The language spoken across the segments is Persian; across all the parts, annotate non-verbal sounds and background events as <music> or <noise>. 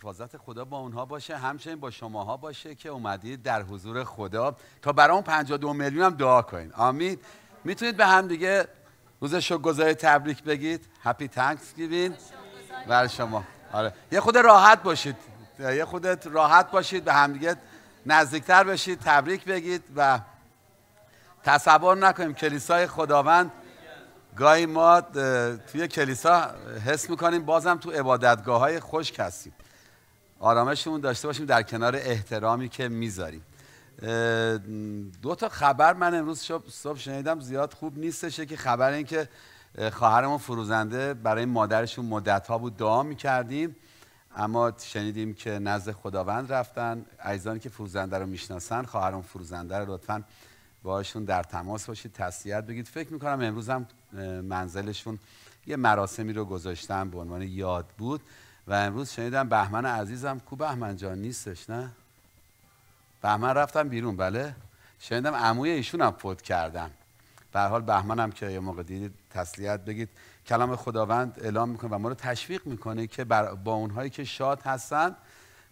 حفاظت خدا با اونها باشه همچنین با شماها باشه که اومدید در حضور خدا تا برای اون 52 میلیون هم دعا کنین آمین میتونید به هم دیگه روز شکرگزاری تبریک بگید هپی تانکس گیوین بر شما آره یه خود راحت باشید یه خودت راحت باشید به همدیگه نزدیکتر بشید تبریک بگید و تصور نکنیم کلیسای خداوند گاهی ما توی کلیسا حس میکنیم بازم تو عبادتگاه های خوش هستیم آرامشمون داشته باشیم در کنار احترامی که میذاریم دو تا خبر من امروز صبح شنیدم زیاد خوب نیستشه که خبر این که خواهرمون فروزنده برای مادرشون مدت ها بود دعا میکردیم اما شنیدیم که نزد خداوند رفتن عزیزانی که فروزنده رو میشناسن خواهرمون فروزنده رو لطفا باشون در تماس باشید تسلیت بگید فکر میکنم امروز هم منزلشون یه مراسمی رو گذاشتن به عنوان یاد بود و امروز شنیدم بهمن عزیزم کو بهمن جان نیستش نه بهمن رفتم بیرون بله شنیدم عموی هم فوت کردن به حال بهمنم که یه موقع دیدید تسلیت بگید کلام خداوند اعلام میکنه و ما رو تشویق میکنه که بر با اونهایی که شاد هستن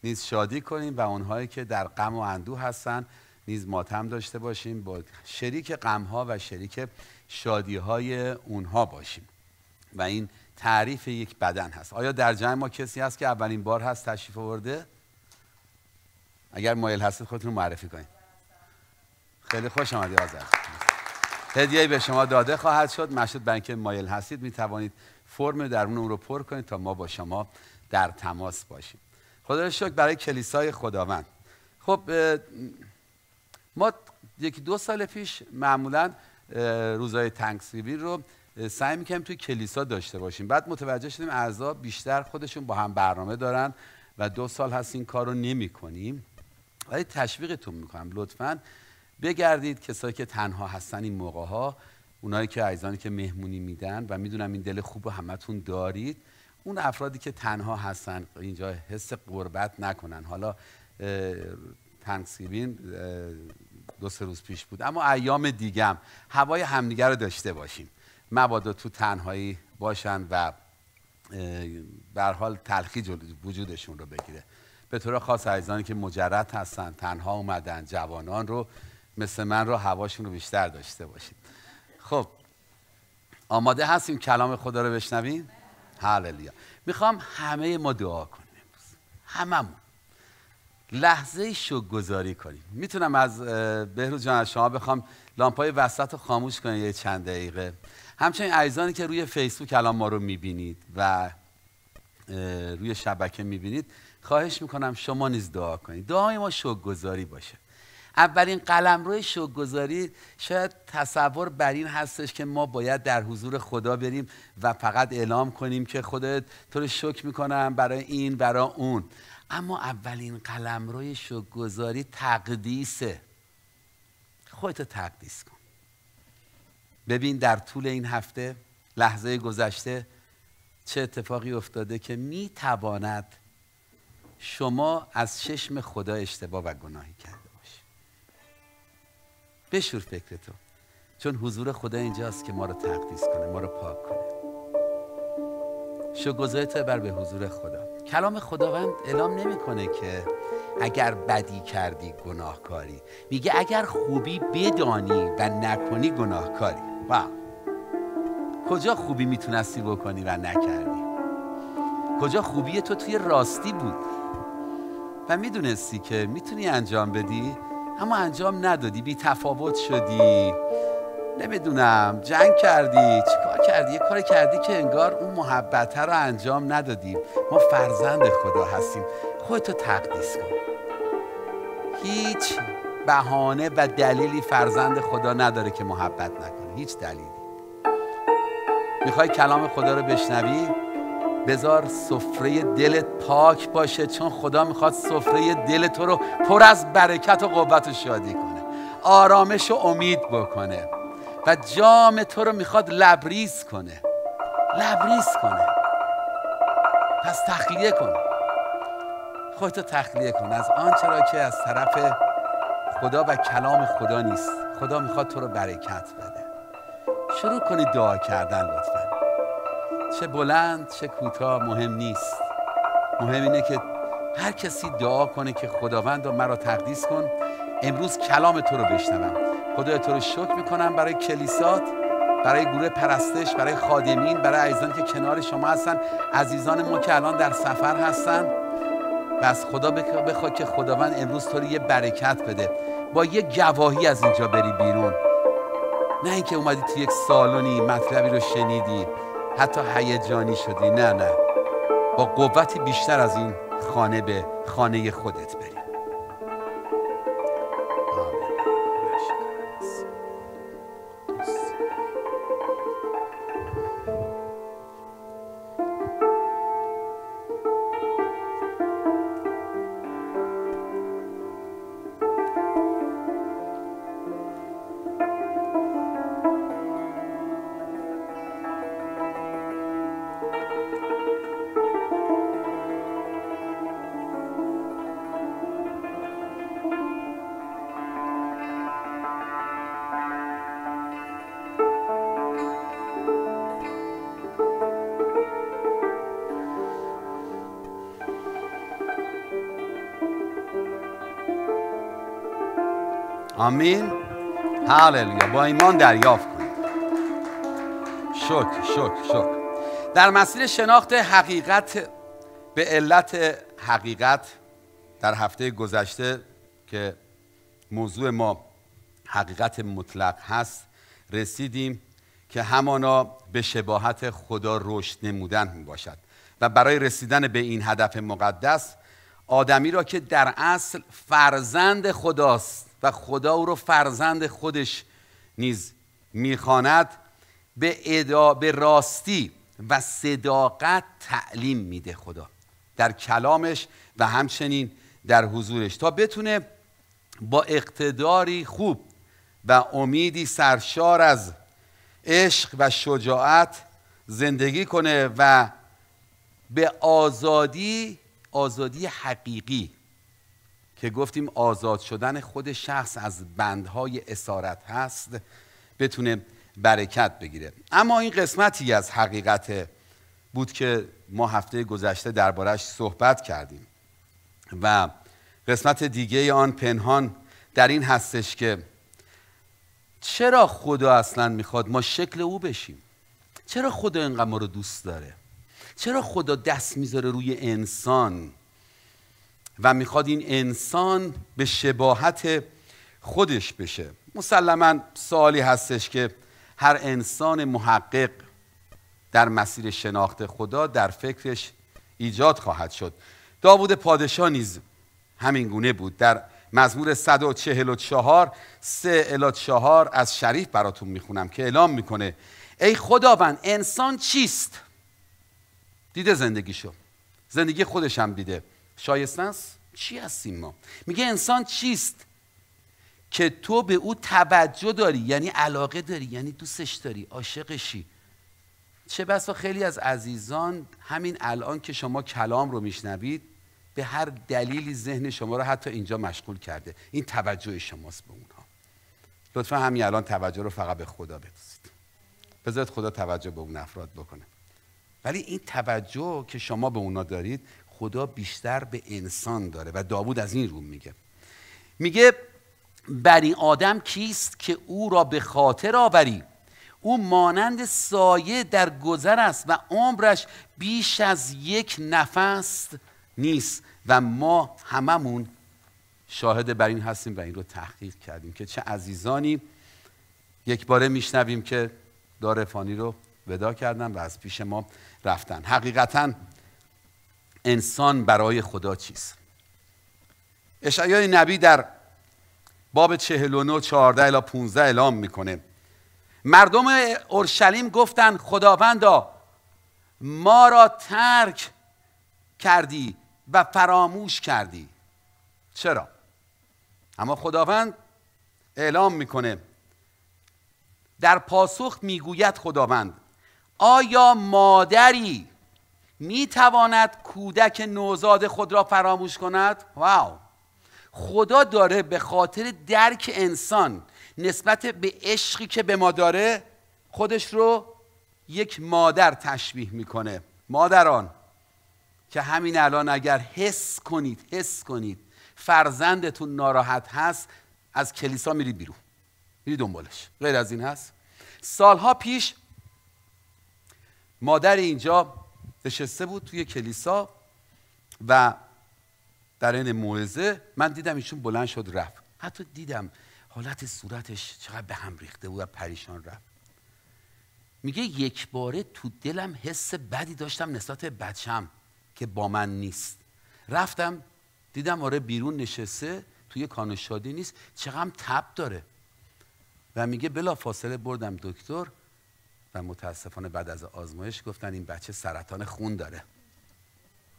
نیز شادی کنیم و اونهایی که در غم و اندوه هستن نیز ماتم داشته باشیم با شریک غم ها و شریک شادی های اونها باشیم و این تعریف یک بدن هست آیا در جمع ما کسی هست که اولین بار هست تشریف آورده اگر مایل هستید خودتون معرفی کنید خیلی خوش آمدید آزاد هدیه به شما داده خواهد شد مشهد بنک مایل هستید می توانید فرم در اون رو پر کنید تا ما با شما در تماس باشیم خدا شکر برای کلیسای خداوند خب ما یکی دو سال پیش معمولا روزای تنکسیبی رو سعی میکنیم توی کلیسا داشته باشیم بعد متوجه شدیم اعضا بیشتر خودشون با هم برنامه دارن و دو سال هست این کار رو نمی کنیم ولی تشویقتون میکنم لطفا بگردید کسایی که تنها هستن این موقع ها اونایی که عیزانی که مهمونی میدن و میدونم این دل خوب همتون دارید اون افرادی که تنها هستن اینجا حس قربت نکنن حالا تنکسیبین دو سه روز پیش بود اما ایام دیگم هوای همدیگر رو داشته باشیم مبادا تو تنهایی باشن و بر حال تلخی وجودشون رو بگیره به طور خاص عزیزانی که مجرد هستن تنها اومدن جوانان رو مثل من رو هواشون رو بیشتر داشته باشید خب آماده هستیم کلام خدا رو بشنویم هللویا میخوام همه ما دعا کنیم هممون لحظه شو گذاری کنیم میتونم از بهروز جان از شما بخوام لامپای وسط رو خاموش کنیم یه چند دقیقه همچنین عزیزانی که روی فیسبوک الان ما رو میبینید و روی شبکه میبینید خواهش میکنم شما نیز دعا کنید دعای ما شکرگزاری باشه اولین قلم روی شکرگزاری شاید تصور بر این هستش که ما باید در حضور خدا بریم و فقط اعلام کنیم که خودت تو رو شکر میکنم برای این برای اون اما اولین قلم روی شکرگزاری تقدیسه خودتو تقدیس کن ببین در طول این هفته لحظه گذشته چه اتفاقی افتاده که می تواند شما از چشم خدا اشتباه و گناهی کرده باشی بشور تو چون حضور خدا اینجاست که ما رو تقدیس کنه ما رو پاک کنه شو تو بر به حضور خدا کلام خداوند اعلام نمیکنه که اگر بدی کردی گناهکاری میگه اگر خوبی بدانی و نکنی گناهکاری و کجا خوبی میتونستی بکنی و نکردی کجا خوبی تو توی راستی بود و میدونستی که میتونی انجام بدی اما انجام ندادی بی تفاوت شدی نمیدونم جنگ کردی چیکار کردی یه کار کردی که انگار اون محبت رو انجام ندادی ما فرزند خدا هستیم خودتو تقدیس کن هیچ بهانه و دلیلی فرزند خدا نداره که محبت نکن هیچ دلیلی میخوای کلام خدا رو بشنوی بذار سفره دلت پاک باشه چون خدا میخواد سفره دل تو رو پر از برکت و قوت و شادی کنه آرامش و امید بکنه و جام تو رو میخواد لبریز کنه لبریز کنه پس تخلیه کن خودتو تخلیه کن از آنچه را که از طرف خدا و کلام خدا نیست خدا میخواد تو رو برکت بده شروع کنید دعا کردن لطفا چه بلند چه کوتاه مهم نیست مهم اینه که هر کسی دعا کنه که خداوند مرا تقدیس کن امروز کلام تو رو بشنوم خدا تو رو شکر میکنم برای کلیسات برای گروه پرستش برای خادمین برای عزیزان که کنار شما هستن عزیزان ما که الان در سفر هستن و از خدا بخواد که خداوند امروز تو رو یه برکت بده با یه گواهی از اینجا بری بیرون نه اینکه اومدی تو یک سالونی مطلبی رو شنیدی حتی هیجانی شدی نه نه با قوتی بیشتر از این خانه به خانه خودت آمین هللویا با ایمان دریافت کنید شکر شکر شکر در مسیر شناخت حقیقت به علت حقیقت در هفته گذشته که موضوع ما حقیقت مطلق هست رسیدیم که همانا به شباهت خدا رشد نمودن می باشد و برای رسیدن به این هدف مقدس آدمی را که در اصل فرزند خداست خدا او رو فرزند خودش نیز میخواند به, ادا به راستی و صداقت تعلیم میده خدا در کلامش و همچنین در حضورش تا بتونه با اقتداری خوب و امیدی سرشار از عشق و شجاعت زندگی کنه و به آزادی آزادی حقیقی که گفتیم آزاد شدن خود شخص از بندهای اسارت هست بتونه برکت بگیره اما این قسمتی از حقیقت بود که ما هفته گذشته دربارش صحبت کردیم و قسمت دیگه آن پنهان در این هستش که چرا خدا اصلا میخواد ما شکل او بشیم چرا خدا اینقدر ما رو دوست داره چرا خدا دست میذاره روی انسان و میخواد این انسان به شباهت خودش بشه مسلما سالی هستش که هر انسان محقق در مسیر شناخت خدا در فکرش ایجاد خواهد شد داوود پادشاه نیز همین گونه بود در مزمور 144 سه الی چهار از شریف براتون میخونم که اعلام میکنه ای خداوند انسان چیست دیده زندگیشو زندگی خودش هم دیده شایسته است چی هستیم ما میگه انسان چیست که تو به او توجه داری یعنی علاقه داری یعنی دوستش داری عاشقشی چه بسا خیلی از عزیزان همین الان که شما کلام رو میشنوید به هر دلیلی ذهن شما رو حتی اینجا مشغول کرده این توجه شماست به اونها لطفا همین الان توجه رو فقط به خدا بدوزید بذارید خدا توجه به اون افراد بکنه ولی این توجه که شما به اونا دارید خدا بیشتر به انسان داره و داوود از این رو میگه میگه این آدم کیست که او را به خاطر آوری او مانند سایه در گذر است و عمرش بیش از یک نفس نیست و ما هممون شاهد بر این هستیم و این رو تحقیق کردیم که چه عزیزانی یک باره میشنویم که دار فانی رو ودا کردن و از پیش ما رفتن حقیقتا انسان برای خدا چیست اشعای نبی در باب 49 14 الی 15 اعلام میکنه مردم اورشلیم گفتن خداوندا ما را ترک کردی و فراموش کردی چرا اما خداوند اعلام میکنه در پاسخ میگوید خداوند آیا مادری می تواند کودک نوزاد خود را فراموش کند واو خدا داره به خاطر درک انسان نسبت به عشقی که به ما داره خودش رو یک مادر تشبیه میکنه مادران که همین الان اگر حس کنید حس کنید فرزندتون ناراحت هست از کلیسا میرید بیرون میری دنبالش غیر از این هست سالها پیش مادر اینجا نشسته بود توی کلیسا و در این موعظه من دیدم ایشون بلند شد رفت حتی دیدم حالت صورتش چقدر به هم ریخته بود و پریشان رفت میگه یک باره تو دلم حس بدی داشتم نسبت بچم که با من نیست رفتم دیدم آره بیرون نشسته توی کانشادی نیست چقدر تب داره و میگه بلا فاصله بردم دکتر و متاسفانه بعد از آزمایش گفتن این بچه سرطان خون داره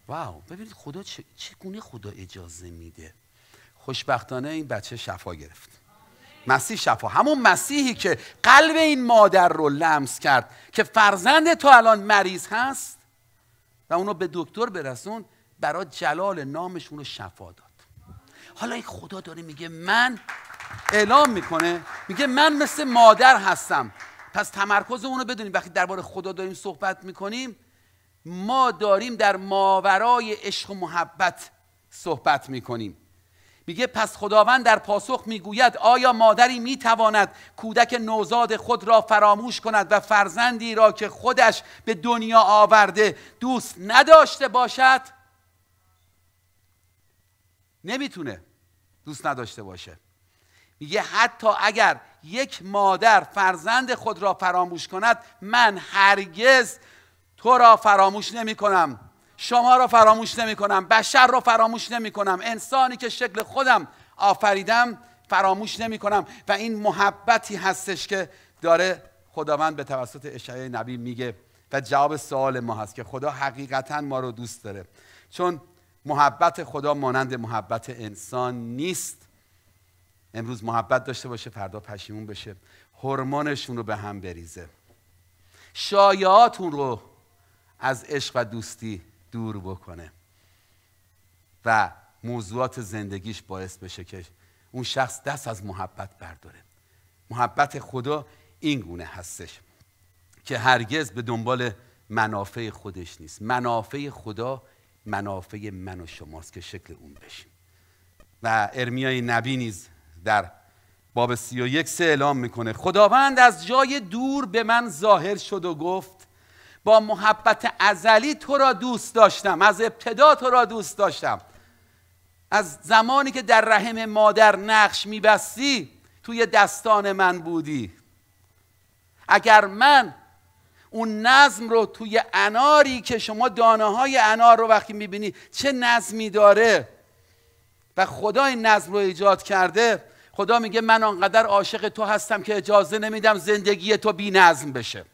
واو ببینید خدا چگونه خدا اجازه میده خوشبختانه این بچه شفا گرفت مسیح شفا همون مسیحی که قلب این مادر رو لمس کرد که فرزند تو الان مریض هست و اونو به دکتر برسون برای جلال نامش شفا داد حالا این خدا داره میگه من اعلام میکنه میگه من مثل مادر هستم پس تمرکز اونو بدونیم وقتی درباره خدا داریم صحبت میکنیم ما داریم در ماورای عشق و محبت صحبت میکنیم میگه پس خداوند در پاسخ میگوید آیا مادری میتواند کودک نوزاد خود را فراموش کند و فرزندی را که خودش به دنیا آورده دوست نداشته باشد نمیتونه دوست نداشته باشه میگه حتی اگر یک مادر فرزند خود را فراموش کند من هرگز تو را فراموش نمی کنم شما را فراموش نمی کنم بشر را فراموش نمی کنم انسانی که شکل خودم آفریدم فراموش نمی کنم و این محبتی هستش که داره خداوند به توسط اشعای نبی میگه و جواب سوال ما هست که خدا حقیقتا ما رو دوست داره چون محبت خدا مانند محبت انسان نیست امروز محبت داشته باشه فردا پشیمون بشه هورمونشون رو به هم بریزه شایعاتون رو از عشق و دوستی دور بکنه و موضوعات زندگیش باعث بشه که اون شخص دست از محبت برداره محبت خدا این گونه هستش که هرگز به دنبال منافع خودش نیست منافع خدا منافع من و شماست که شکل اون بشیم و ارمیای نبی نیز در باب سی و یک سه اعلام میکنه خداوند از جای دور به من ظاهر شد و گفت با محبت ازلی تو را دوست داشتم از ابتدا تو را دوست داشتم از زمانی که در رحم مادر نقش میبستی توی دستان من بودی اگر من اون نظم رو توی اناری که شما دانه های انار رو وقتی میبینی چه نظمی داره و خدا این نظم رو ایجاد کرده خدا میگه من آنقدر عاشق تو هستم که اجازه نمیدم زندگی تو بی نظم بشه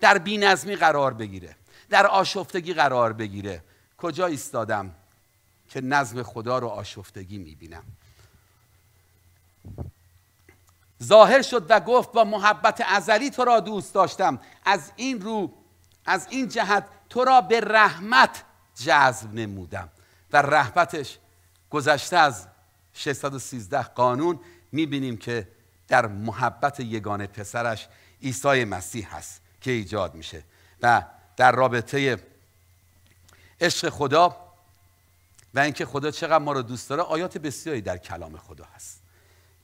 در بی نظمی قرار بگیره در آشفتگی قرار بگیره کجا ایستادم که نظم خدا رو آشفتگی میبینم ظاهر شد و گفت با محبت ازلی تو را دوست داشتم از این رو از این جهت تو را به رحمت جذب نمودم و رحمتش گذشته از 613 قانون میبینیم که در محبت یگانه پسرش عیسی مسیح هست که ایجاد میشه و در رابطه عشق خدا و اینکه خدا چقدر ما رو دوست داره آیات بسیاری در کلام خدا هست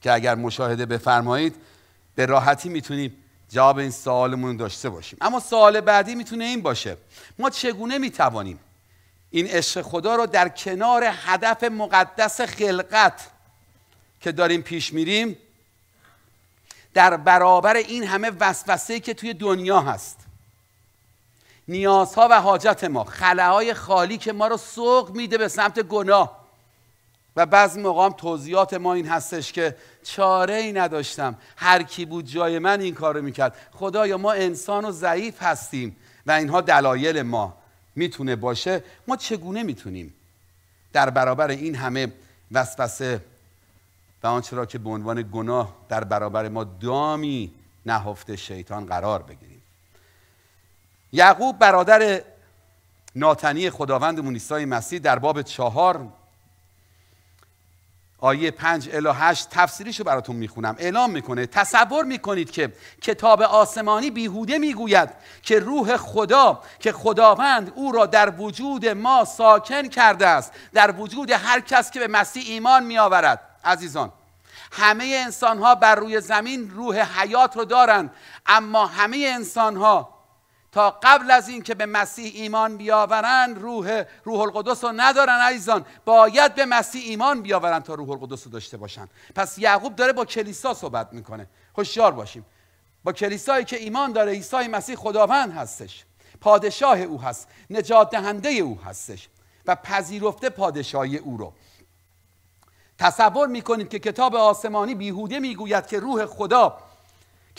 که اگر مشاهده بفرمایید به راحتی میتونیم جواب این سوالمون داشته باشیم اما سوال بعدی میتونه این باشه ما چگونه میتوانیم این عشق خدا رو در کنار هدف مقدس خلقت که داریم پیش میریم در برابر این همه وسوسه که توی دنیا هست نیازها و حاجت ما خلاهای خالی که ما رو سوق میده به سمت گناه و بعضی مقام توضیحات ما این هستش که چاره ای نداشتم هر کی بود جای من این کار رو میکرد خدایا ما انسان و ضعیف هستیم و اینها دلایل ما میتونه باشه ما چگونه میتونیم در برابر این همه وسوسه و آنچه را که به عنوان گناه در برابر ما دامی نهفته شیطان قرار بگیریم یعقوب برادر ناتنی خداوند عیسی مسیح در باب چهار آیه 5 الی 8 تفسیریشو براتون میخونم اعلام میکنه تصور میکنید که کتاب آسمانی بیهوده میگوید که روح خدا که خداوند او را در وجود ما ساکن کرده است در وجود هر کس که به مسیح ایمان میآورد عزیزان همه انسان ها بر روی زمین روح حیات رو دارند اما همه انسان ها تا قبل از اینکه به مسیح ایمان بیاورند روح روح القدس رو ندارن عزیزان باید به مسیح ایمان بیاورن تا روح القدس رو داشته باشن پس یعقوب داره با کلیسا صحبت میکنه هوشیار باشیم با کلیسایی که ایمان داره عیسی مسیح خداوند هستش پادشاه او هست نجات دهنده او هستش و پذیرفته پادشاهی او رو تصور میکنید که کتاب آسمانی بیهوده میگوید که روح خدا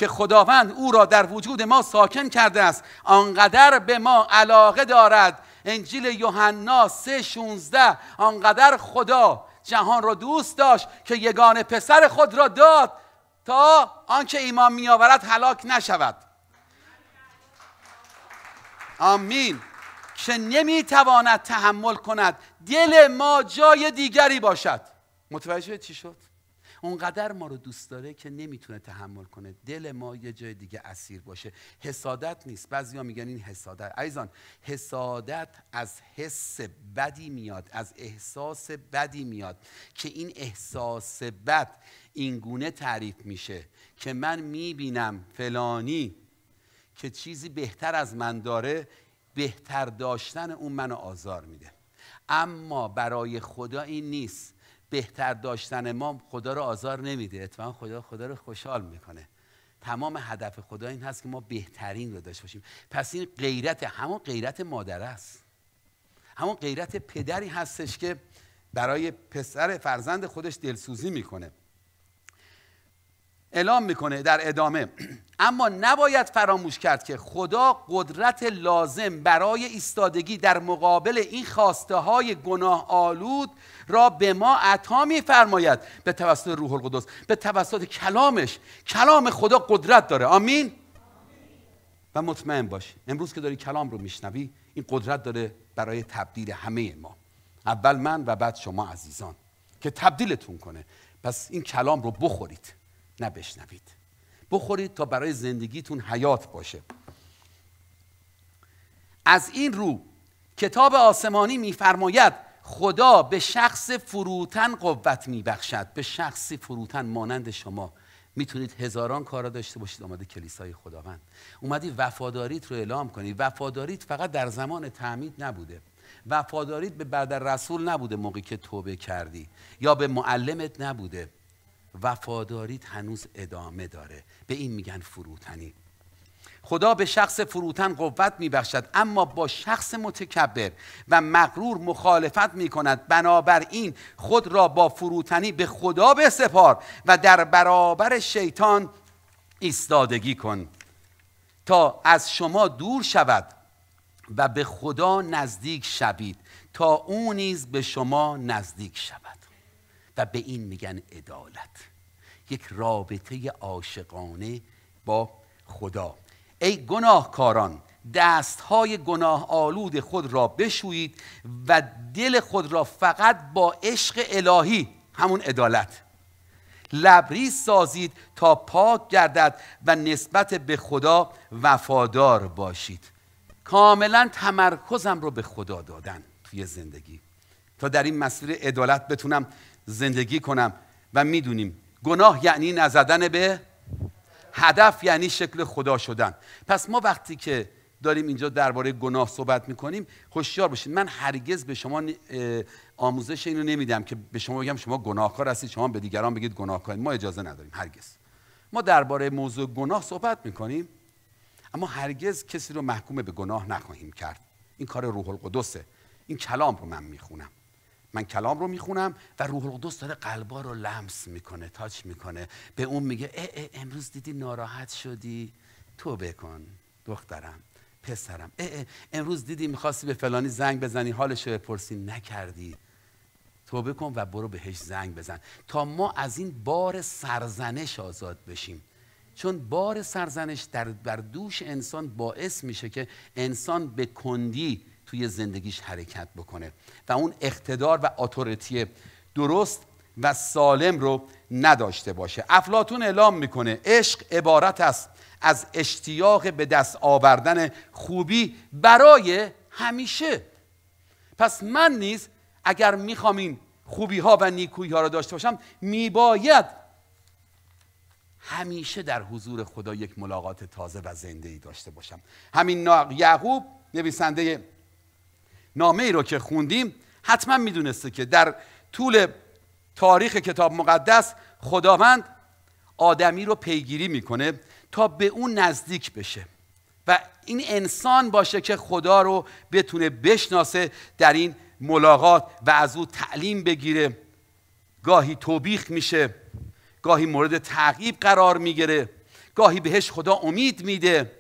که خداوند او را در وجود ما ساکن کرده است آنقدر به ما علاقه دارد انجیل یوحنا 3:16 آنقدر خدا جهان را دوست داشت که یگان پسر خود را داد تا آنکه ایمان میآورد هلاک نشود آمین که نمیتواند تحمل کند دل ما جای دیگری باشد متوجه چی شد اونقدر ما رو دوست داره که نمیتونه تحمل کنه دل ما یه جای دیگه اسیر باشه حسادت نیست بعضیا میگن این حسادت عزیزان حسادت از حس بدی میاد از احساس بدی میاد که این احساس بد اینگونه تعریف میشه که من میبینم فلانی که چیزی بهتر از من داره بهتر داشتن اون منو آزار میده اما برای خدا این نیست بهتر داشتن ما خدا رو آزار نمیده اتفاقا خدا خدا رو خوشحال میکنه تمام هدف خدا این هست که ما بهترین رو داشته باشیم پس این غیرت همون غیرت مادر است همون غیرت پدری هستش که برای پسر فرزند خودش دلسوزی میکنه اعلام میکنه در ادامه اما نباید فراموش کرد که خدا قدرت لازم برای ایستادگی در مقابل این خواسته های گناه آلود را به ما عطا فرماید به توسط روح القدس به توسط کلامش کلام خدا قدرت داره آمین, و مطمئن باش امروز که داری کلام رو میشنوی این قدرت داره برای تبدیل همه ما اول من و بعد شما عزیزان که تبدیلتون کنه پس این کلام رو بخورید نبشنوید بخورید تا برای زندگیتون حیات باشه از این رو کتاب آسمانی میفرماید خدا به شخص فروتن قوت میبخشد به شخص فروتن مانند شما میتونید هزاران کارا داشته باشید اومده کلیسای خداوند اومدی وفاداریت رو اعلام کنی وفاداریت فقط در زمان تعمید نبوده وفاداریت به بعد رسول نبوده موقعی که توبه کردی یا به معلمت نبوده وفاداری هنوز ادامه داره به این میگن فروتنی خدا به شخص فروتن قوت میبخشد اما با شخص متکبر و مغرور مخالفت میکند بنابراین خود را با فروتنی به خدا بسپار و در برابر شیطان ایستادگی کن تا از شما دور شود و به خدا نزدیک شوید تا او نیز به شما نزدیک شود و به این میگن عدالت یک رابطه عاشقانه با خدا ای گناهکاران دستهای گناه آلود خود را بشویید و دل خود را فقط با عشق الهی همون عدالت لبریز سازید تا پاک گردد و نسبت به خدا وفادار باشید کاملا تمرکزم رو به خدا دادن توی زندگی تا در این مسیر عدالت بتونم زندگی کنم و میدونیم گناه یعنی نزدن به هدف یعنی شکل خدا شدن پس ما وقتی که داریم اینجا درباره گناه صحبت میکنیم هوشیار باشید من هرگز به شما آموزش اینو نمیدم که به شما بگم شما گناهکار هستید شما به دیگران بگید گناهکار ما اجازه نداریم هرگز ما درباره موضوع گناه صحبت میکنیم اما هرگز کسی رو محکوم به گناه نخواهیم کرد این کار روح القدسه این کلام رو من میخونم من کلام رو میخونم و روح القدس داره قلبا رو لمس میکنه تاچ میکنه به اون میگه اه اه امروز دیدی ناراحت شدی توبه کن دخترم پسرم اه اه امروز دیدی میخواستی به فلانی زنگ بزنی حالش رو بپرسی نکردی توبه کن و برو بهش زنگ بزن تا ما از این بار سرزنش آزاد بشیم چون بار سرزنش در بر دوش انسان باعث میشه که انسان به کندی توی زندگیش حرکت بکنه و اون اقتدار و اتوریتی درست و سالم رو نداشته باشه افلاتون اعلام میکنه عشق عبارت است از اشتیاق به دست آوردن خوبی برای همیشه پس من نیز اگر میخوام این خوبی ها و نیکویی ها را داشته باشم میباید همیشه در حضور خدا یک ملاقات تازه و زنده ای داشته باشم همین یعقوب نویسنده نامه ای رو که خوندیم حتما میدونسته که در طول تاریخ کتاب مقدس خداوند آدمی رو پیگیری میکنه تا به اون نزدیک بشه و این انسان باشه که خدا رو بتونه بشناسه در این ملاقات و از او تعلیم بگیره گاهی توبیخ میشه گاهی مورد تعقیب قرار میگیره گاهی بهش خدا امید میده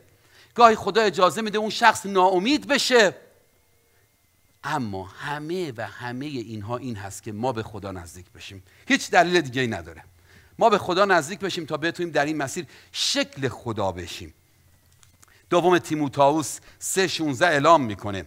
گاهی خدا اجازه میده اون شخص ناامید بشه اما همه و همه اینها این هست که ما به خدا نزدیک بشیم هیچ دلیل دیگه ای نداره ما به خدا نزدیک بشیم تا بتونیم در این مسیر شکل خدا بشیم دوم تیموتائوس 3:16 اعلام میکنه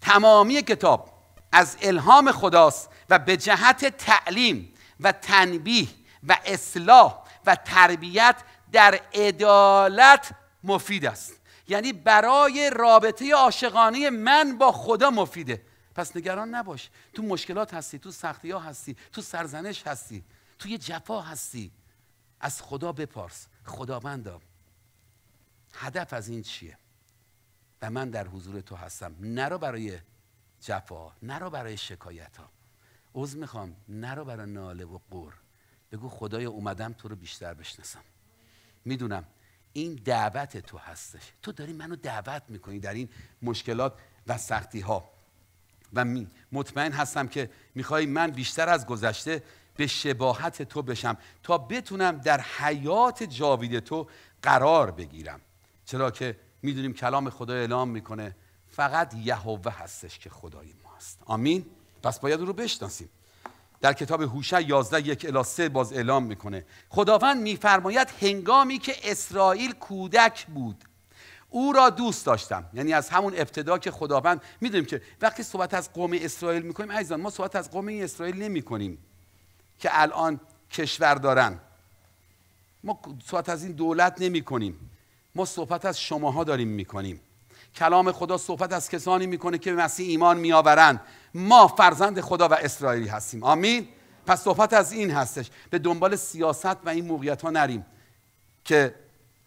تمامی کتاب از الهام خداست و به جهت تعلیم و تنبیه و اصلاح و تربیت در عدالت مفید است یعنی برای رابطه عاشقانه من با خدا مفیده پس نگران نباش تو مشکلات هستی تو سختی ها هستی تو سرزنش هستی یه جفا هستی از خدا بپارس خداوندا هدف از این چیه و من در حضور تو هستم نرا برای جفا نرا برای شکایت ها عوض میخوام نرا برای ناله و قور بگو خدای اومدم تو رو بیشتر بشناسم میدونم این دعوت تو هستش تو داری منو دعوت میکنی در این مشکلات و سختی ها و مطمئن هستم که میخوای من بیشتر از گذشته به شباهت تو بشم تا بتونم در حیات جاوید تو قرار بگیرم چرا که میدونیم کلام خدا اعلام میکنه فقط یهوه هستش که خدای ماست آمین پس باید او رو بشناسیم در کتاب هوشع 11 یک الی باز اعلام میکنه خداوند میفرماید هنگامی که اسرائیل کودک بود او را دوست داشتم یعنی از همون ابتدا که خداوند میدونیم که وقتی صحبت از قوم اسرائیل میکنیم عزیزان ما صحبت از قوم اسرائیل نمیکنیم که الان کشور دارن ما صحبت از این دولت نمیکنیم ما صحبت از شماها داریم میکنیم کلام خدا صحبت از کسانی میکنه که به مسیح ایمان میآورند ما فرزند خدا و اسرائیلی هستیم آمین پس صحبت از این هستش به دنبال سیاست و این موقعیت ها نریم که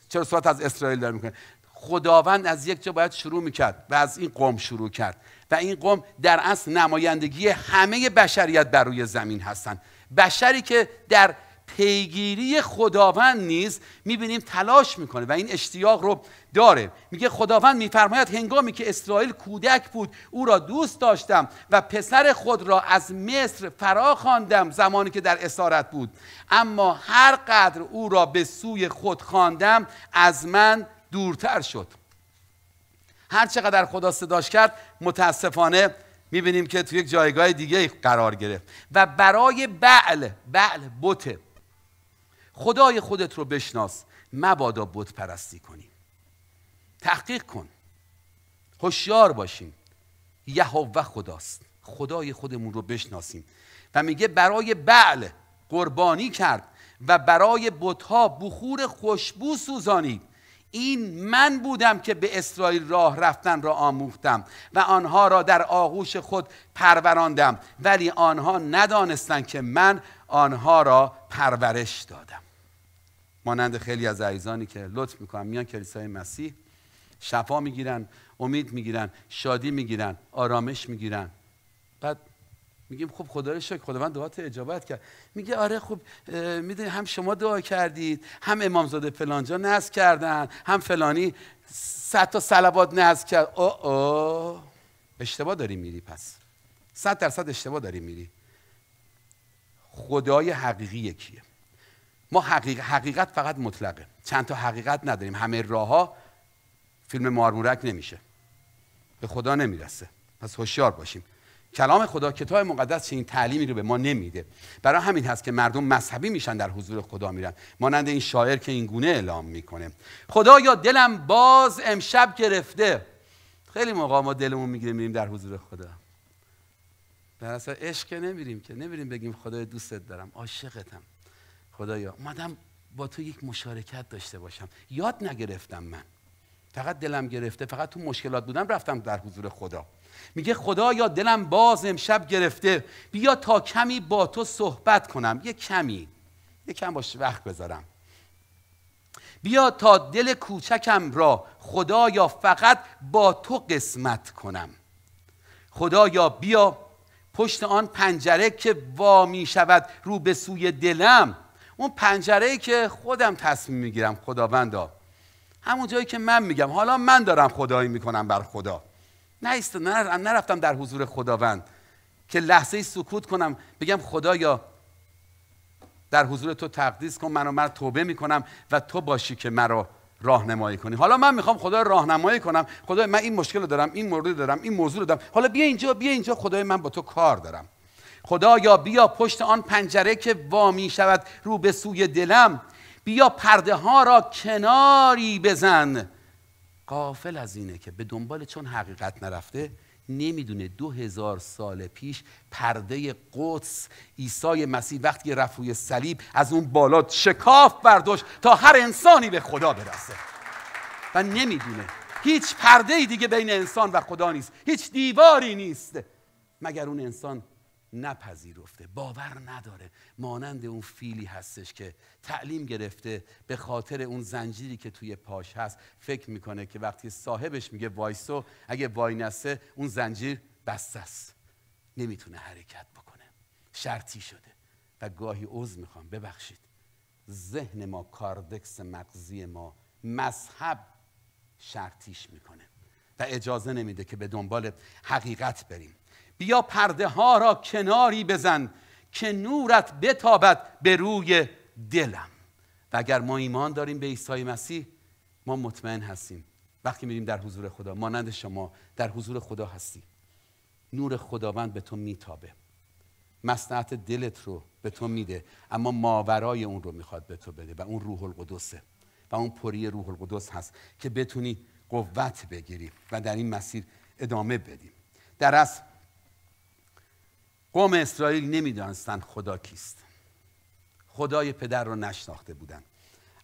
چرا صحبت از اسرائیل داره میکنه خداوند از یک جا باید شروع میکرد و از این قوم شروع کرد و این قوم در اصل نمایندگی همه بشریت بر روی زمین هستند بشری که در پیگیری خداوند نیز میبینیم تلاش میکنه و این اشتیاق رو داره میگه خداوند میفرماید هنگامی که اسرائیل کودک بود او را دوست داشتم و پسر خود را از مصر فرا خواندم زمانی که در اسارت بود اما هر قدر او را به سوی خود خواندم از من دورتر شد هر چقدر خدا صداش کرد متاسفانه میبینیم که تو یک جایگاه دیگه قرار گرفت و برای بعل بعل بوته خدای خودت رو بشناس مبادا بت پرستی کنی تحقیق کن هوشیار باشیم یهوه خداست خدای خودمون رو بشناسیم و میگه برای بعل قربانی کرد و برای بتها بخور خوشبو سوزانید این من بودم که به اسرائیل راه رفتن را آموختم و آنها را در آغوش خود پروراندم ولی آنها ندانستند که من آنها را پرورش دادم مانند خیلی از عیزانی که لطف میکنن میان کلیسای مسیح شفا میگیرن امید میگیرن شادی میگیرن آرامش میگیرن بعد میگیم خب خدا رو شکر خداوند دعات اجابت کرد میگه آره خب میدونی هم شما دعا کردید هم امامزاده فلانجا نزد کردن هم فلانی صد تا صلوات نزد کرد او اشتباه داری میری پس صد درصد اشتباه داری میری خدای حقیقی یکیه ما حقیقت, حقیقت فقط مطلقه چند تا حقیقت نداریم همه راهها فیلم مارمورک نمیشه به خدا نمیرسه پس هوشیار باشیم کلام خدا کتاب مقدس چه این تعلیمی رو به ما نمیده برای همین هست که مردم مذهبی میشن در حضور خدا میرن مانند این شاعر که این گونه اعلام میکنه خدا یا دلم باز امشب گرفته خیلی موقع ما دلمون میگیریم میریم در حضور خدا در اصل عشق نمیریم که نمیریم بگیم خدای دوستت دارم عاشقتم خدایا اومدم با تو یک مشارکت داشته باشم یاد نگرفتم من فقط دلم گرفته فقط تو مشکلات بودم رفتم در حضور خدا میگه خدا یا دلم باز امشب گرفته بیا تا کمی با تو صحبت کنم یه کمی یه کم باش وقت بذارم بیا تا دل کوچکم را خدا یا فقط با تو قسمت کنم خدا یا بیا پشت آن پنجره که وا می شود رو به سوی دلم اون پنجره ای که خودم تصمیم میگیرم خداوندا همون جایی که من میگم حالا من دارم خدایی میکنم بر خدا نه نرفتم در حضور خداوند که لحظه سکوت کنم بگم خدایا در حضور تو تقدیس کن منو من توبه میکنم و تو باشی که مرا راهنمایی کنی حالا من میخوام خدا راهنمایی کنم خدای من این مشکل رو دارم این مورد دارم این موضوع رو دارم حالا بیا اینجا بیا اینجا خدای من با تو کار دارم خدا یا بیا پشت آن پنجره که وامی شود رو به سوی دلم بیا پرده ها را کناری بزن قافل از اینه که به دنبال چون حقیقت نرفته نمیدونه دو هزار سال پیش پرده قدس عیسی مسیح وقتی رفت روی صلیب از اون بالا شکاف برداشت تا هر انسانی به خدا برسه و نمیدونه هیچ پرده دیگه بین انسان و خدا نیست هیچ دیواری نیست مگر اون انسان نپذیرفته باور نداره مانند اون فیلی هستش که تعلیم گرفته به خاطر اون زنجیری که توی پاش هست فکر میکنه که وقتی صاحبش میگه وایسو اگه وای نسته اون زنجیر بسته است نمیتونه حرکت بکنه شرطی شده و گاهی عذر میخوام ببخشید ذهن ما کاردکس مغزی ما مذهب شرطیش میکنه و اجازه نمیده که به دنبال حقیقت بریم بیا پرده ها را کناری بزن که نورت بتابد به روی دلم و اگر ما ایمان داریم به عیسی مسیح ما مطمئن هستیم وقتی میریم در حضور خدا مانند شما در حضور خدا هستی نور خداوند به تو میتابه مصنعت دلت رو به تو میده اما ماورای اون رو میخواد به تو بده و اون روح القدسه و اون پری روح القدس هست که بتونی قوت بگیری و در این مسیر ادامه بدیم در اصل قوم اسرائیل نمیدانستند خدا کیست خدای پدر را نشناخته بودند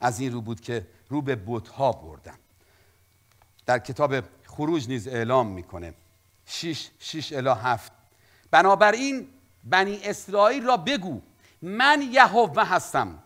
از این رو بود که رو به بتها بردن در کتاب خروج نیز اعلام میکنه 6 6 7 بنابراین بنی اسرائیل را بگو من یهوه هستم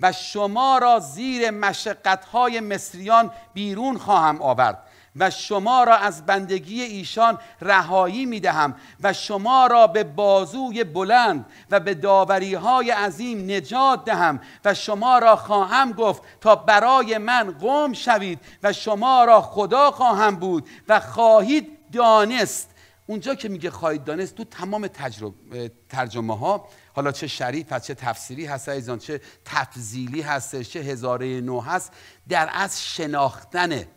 و شما را زیر مشقتهای مصریان بیرون خواهم آورد و شما را از بندگی ایشان رهایی می دهم و شما را به بازوی بلند و به داوری های عظیم نجات دهم و شما را خواهم گفت تا برای من قوم شوید و شما را خدا خواهم بود و خواهید دانست اونجا که میگه خواهید دانست تو تمام تجربه، ترجمه ها حالا چه شریف هست چه تفسیری هست ایزان چه تفضیلی هستش چه هزاره نو هست در از شناختنه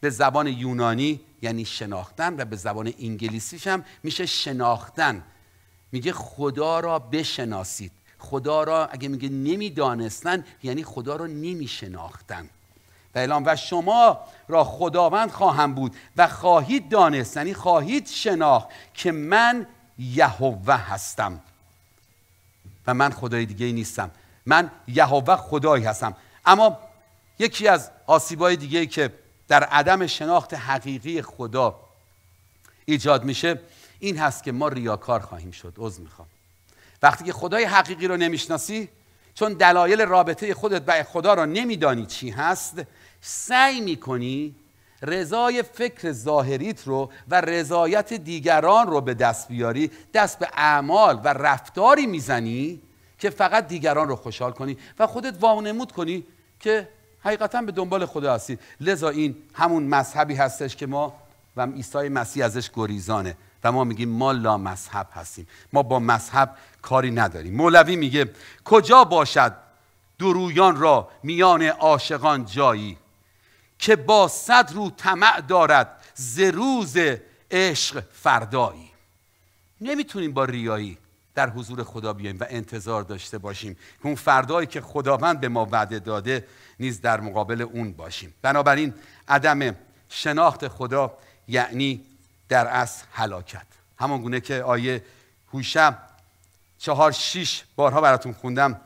به زبان یونانی یعنی شناختن و به زبان انگلیسیش هم میشه شناختن میگه خدا را بشناسید خدا را اگه میگه نمیدانستن یعنی خدا را نمیشناختن و اعلام و شما را خداوند خواهم بود و خواهید دانست یعنی خواهید شناخت که من یهوه هستم و من خدای دیگه نیستم من یهوه خدایی هستم اما یکی از آسیبای دیگه که در عدم شناخت حقیقی خدا ایجاد میشه این هست که ما ریاکار خواهیم شد عذر میخوام وقتی که خدای حقیقی رو نمیشناسی چون دلایل رابطه خودت و خدا را نمیدانی چی هست سعی میکنی رضای فکر ظاهریت رو و رضایت دیگران رو به دست بیاری دست به اعمال و رفتاری میزنی که فقط دیگران رو خوشحال کنی و خودت وانمود کنی که حقیقتا به دنبال خدا هستید لذا این همون مذهبی هستش که ما و عیسی مسیح ازش گریزانه و ما میگیم ما لا مذهب هستیم ما با مذهب کاری نداریم مولوی میگه کجا باشد درویان را میان عاشقان جایی که با صد رو طمع دارد ز روز عشق فردایی نمیتونیم با ریایی در حضور خدا بیایم و انتظار داشته باشیم که اون فردایی که خداوند به ما وعده داده نیز در مقابل اون باشیم بنابراین عدم شناخت خدا یعنی در اصل هلاکت همان گونه که آیه هوشم چهار شیش بارها براتون خوندم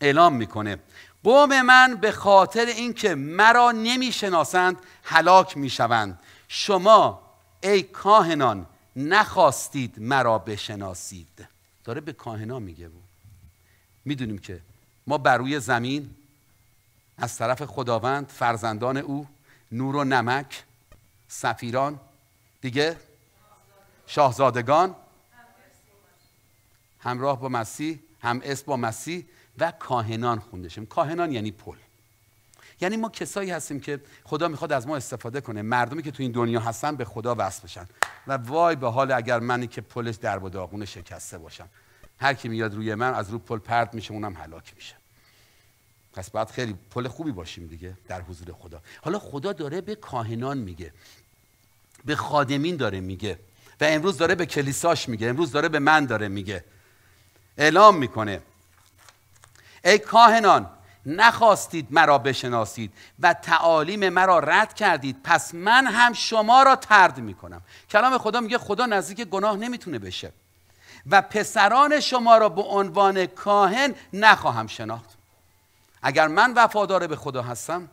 اعلام میکنه قوم من به خاطر اینکه مرا نمیشناسند هلاک میشوند شما ای کاهنان نخواستید مرا بشناسید داره به کاهنا میگه بود میدونیم که ما بر روی زمین از طرف خداوند فرزندان او نور و نمک سفیران دیگه شاهزادگان همراه با مسیح هم اسم با مسیح و کاهنان خوندشیم کاهنان یعنی پل یعنی ما کسایی هستیم که خدا میخواد از ما استفاده کنه مردمی که تو این دنیا هستن به خدا وصل بشن و وای به حال اگر منی که پلش در و شکسته باشم هر کی میاد روی من از رو پل پرد میشه اونم هلاک میشه پس باید خیلی پل خوبی باشیم دیگه در حضور خدا حالا خدا داره به کاهنان میگه به خادمین داره میگه و امروز داره به کلیساش میگه امروز داره به من داره میگه اعلام میکنه ای کاهنان نخواستید مرا بشناسید و تعالیم مرا رد کردید پس من هم شما را ترد میکنم کلام خدا میگه خدا نزدیک گناه نمیتونه بشه و پسران شما را به عنوان کاهن نخواهم شناخت اگر من وفادار به خدا هستم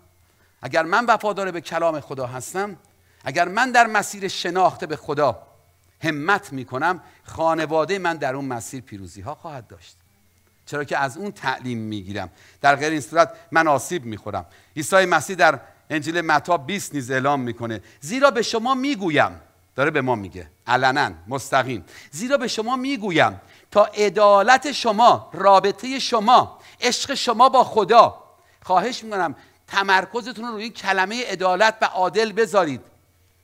اگر من وفادار به کلام خدا هستم اگر من در مسیر شناخت به خدا همت میکنم خانواده من در اون مسیر پیروزی ها خواهد داشت چرا که از اون تعلیم میگیرم در غیر این صورت من آسیب میخورم عیسی مسیح در انجیل متا 20 نیز اعلام میکنه زیرا به شما میگویم داره به ما میگه علنا مستقیم زیرا به شما میگویم تا عدالت شما رابطه شما عشق شما با خدا خواهش میکنم تمرکزتون رو روی کلمه عدالت و عادل بذارید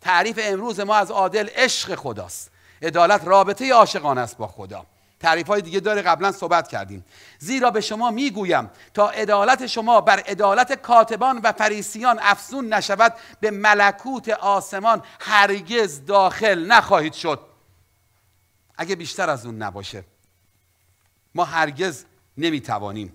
تعریف امروز ما از عادل عشق خداست عدالت رابطه عاشقانه است با خدا تعریف های دیگه داره قبلا صحبت کردیم زیرا به شما میگویم تا عدالت شما بر عدالت کاتبان و فریسیان افزون نشود به ملکوت آسمان هرگز داخل نخواهید شد اگه بیشتر از اون نباشه ما هرگز نمیتوانیم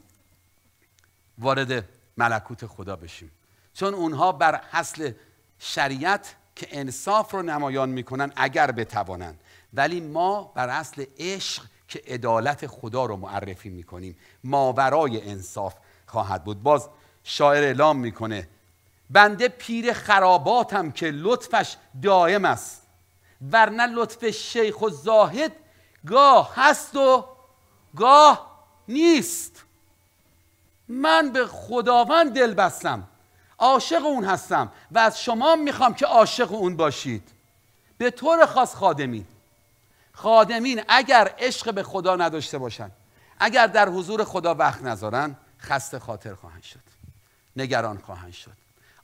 وارد ملکوت خدا بشیم چون اونها بر اصل شریعت که انصاف رو نمایان میکنن اگر بتوانند ولی ما بر اصل عشق که عدالت خدا رو معرفی میکنیم ماورای انصاف خواهد بود باز شاعر اعلام میکنه بنده پیر خراباتم که لطفش دائم است ورنه لطف شیخ و زاهد گاه هست و گاه نیست من به خداوند دل بستم عاشق اون هستم و از شما میخوام که عاشق اون باشید به طور خاص خادمین خادمین اگر عشق به خدا نداشته باشند اگر در حضور خدا وقت نذارن خسته خاطر خواهند شد نگران خواهند شد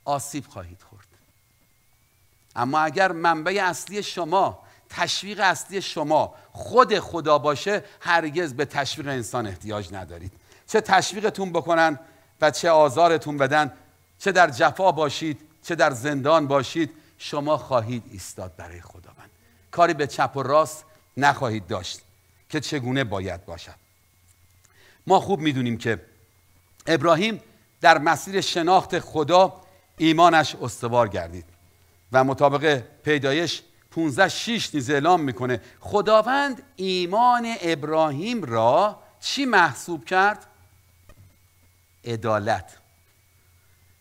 آسیب خواهید خورد اما اگر منبع اصلی شما تشویق اصلی شما خود خدا باشه هرگز به تشویق انسان احتیاج ندارید چه تشویقتون بکنن و چه آزارتون بدن چه در جفا باشید چه در زندان باشید شما خواهید ایستاد برای خداوند کاری به چپ و راست نخواهید داشت که چگونه باید باشد ما خوب میدونیم که ابراهیم در مسیر شناخت خدا ایمانش استوار گردید و مطابق پیدایش 15 6 نیز اعلام میکنه خداوند ایمان ابراهیم را چی محسوب کرد عدالت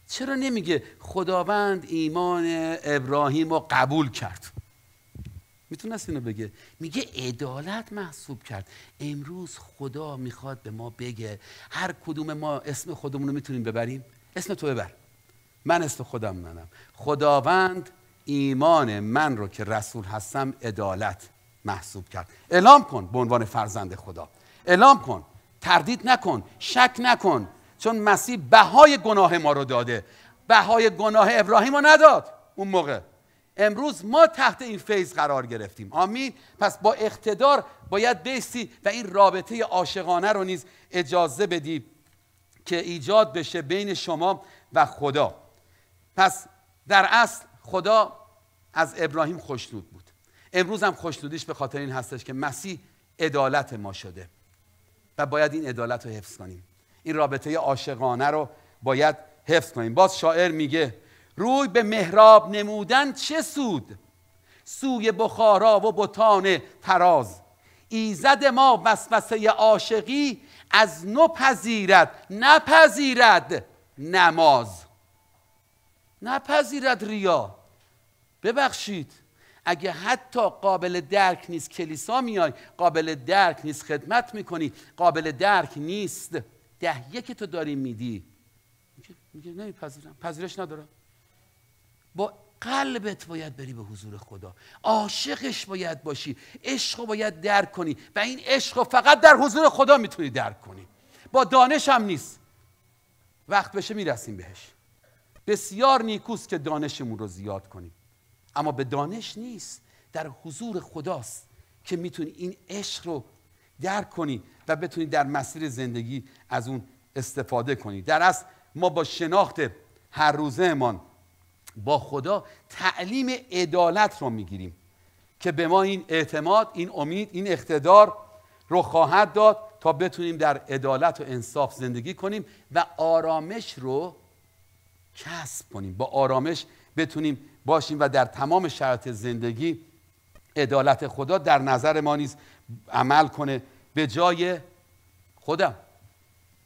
چرا نمیگه خداوند ایمان ابراهیم را قبول کرد میتونست اینو بگه میگه عدالت محسوب کرد امروز خدا میخواد به ما بگه هر کدوم ما اسم خودمون رو میتونیم ببریم اسم تو ببر من اسم خودم منم خداوند ایمان من رو که رسول هستم عدالت محسوب کرد اعلام کن به عنوان فرزند خدا اعلام کن تردید نکن شک نکن چون مسیح بهای گناه ما رو داده بهای گناه ابراهیم رو نداد اون موقع امروز ما تحت این فیض قرار گرفتیم آمین پس با اقتدار باید بیستی و این رابطه عاشقانه رو نیز اجازه بدی که ایجاد بشه بین شما و خدا پس در اصل خدا از ابراهیم خوشنود بود امروز هم خوشنودیش به خاطر این هستش که مسیح عدالت ما شده و باید این عدالت رو حفظ کنیم این رابطه عاشقانه رو باید حفظ کنیم باز شاعر میگه روی به مهراب نمودن چه سود سوی بخارا و بتان تراز ایزد ما وسوسه عاشقی از پذیرد نپذیرد نماز نپذیرد ریا ببخشید اگه حتی قابل درک نیست کلیسا میای قابل درک نیست خدمت میکنی قابل درک نیست ده یک تو داری میدی میگه نمیپذیرم پذیرش ندارم با قلبت باید بری به حضور خدا عاشقش باید باشی عشق رو باید درک کنی و این عشق رو فقط در حضور خدا میتونی درک کنی با دانش هم نیست وقت بشه میرسیم بهش بسیار نیکوست که دانشمون رو زیاد کنیم اما به دانش نیست در حضور خداست که میتونی این عشق رو درک کنی و بتونی در مسیر زندگی از اون استفاده کنی در اصل ما با شناخت هر روزه با خدا تعلیم عدالت رو میگیریم که به ما این اعتماد این امید این اقتدار رو خواهد داد تا بتونیم در عدالت و انصاف زندگی کنیم و آرامش رو کسب کنیم با آرامش بتونیم باشیم و در تمام شرایط زندگی عدالت خدا در نظر ما نیز عمل کنه به جای خودم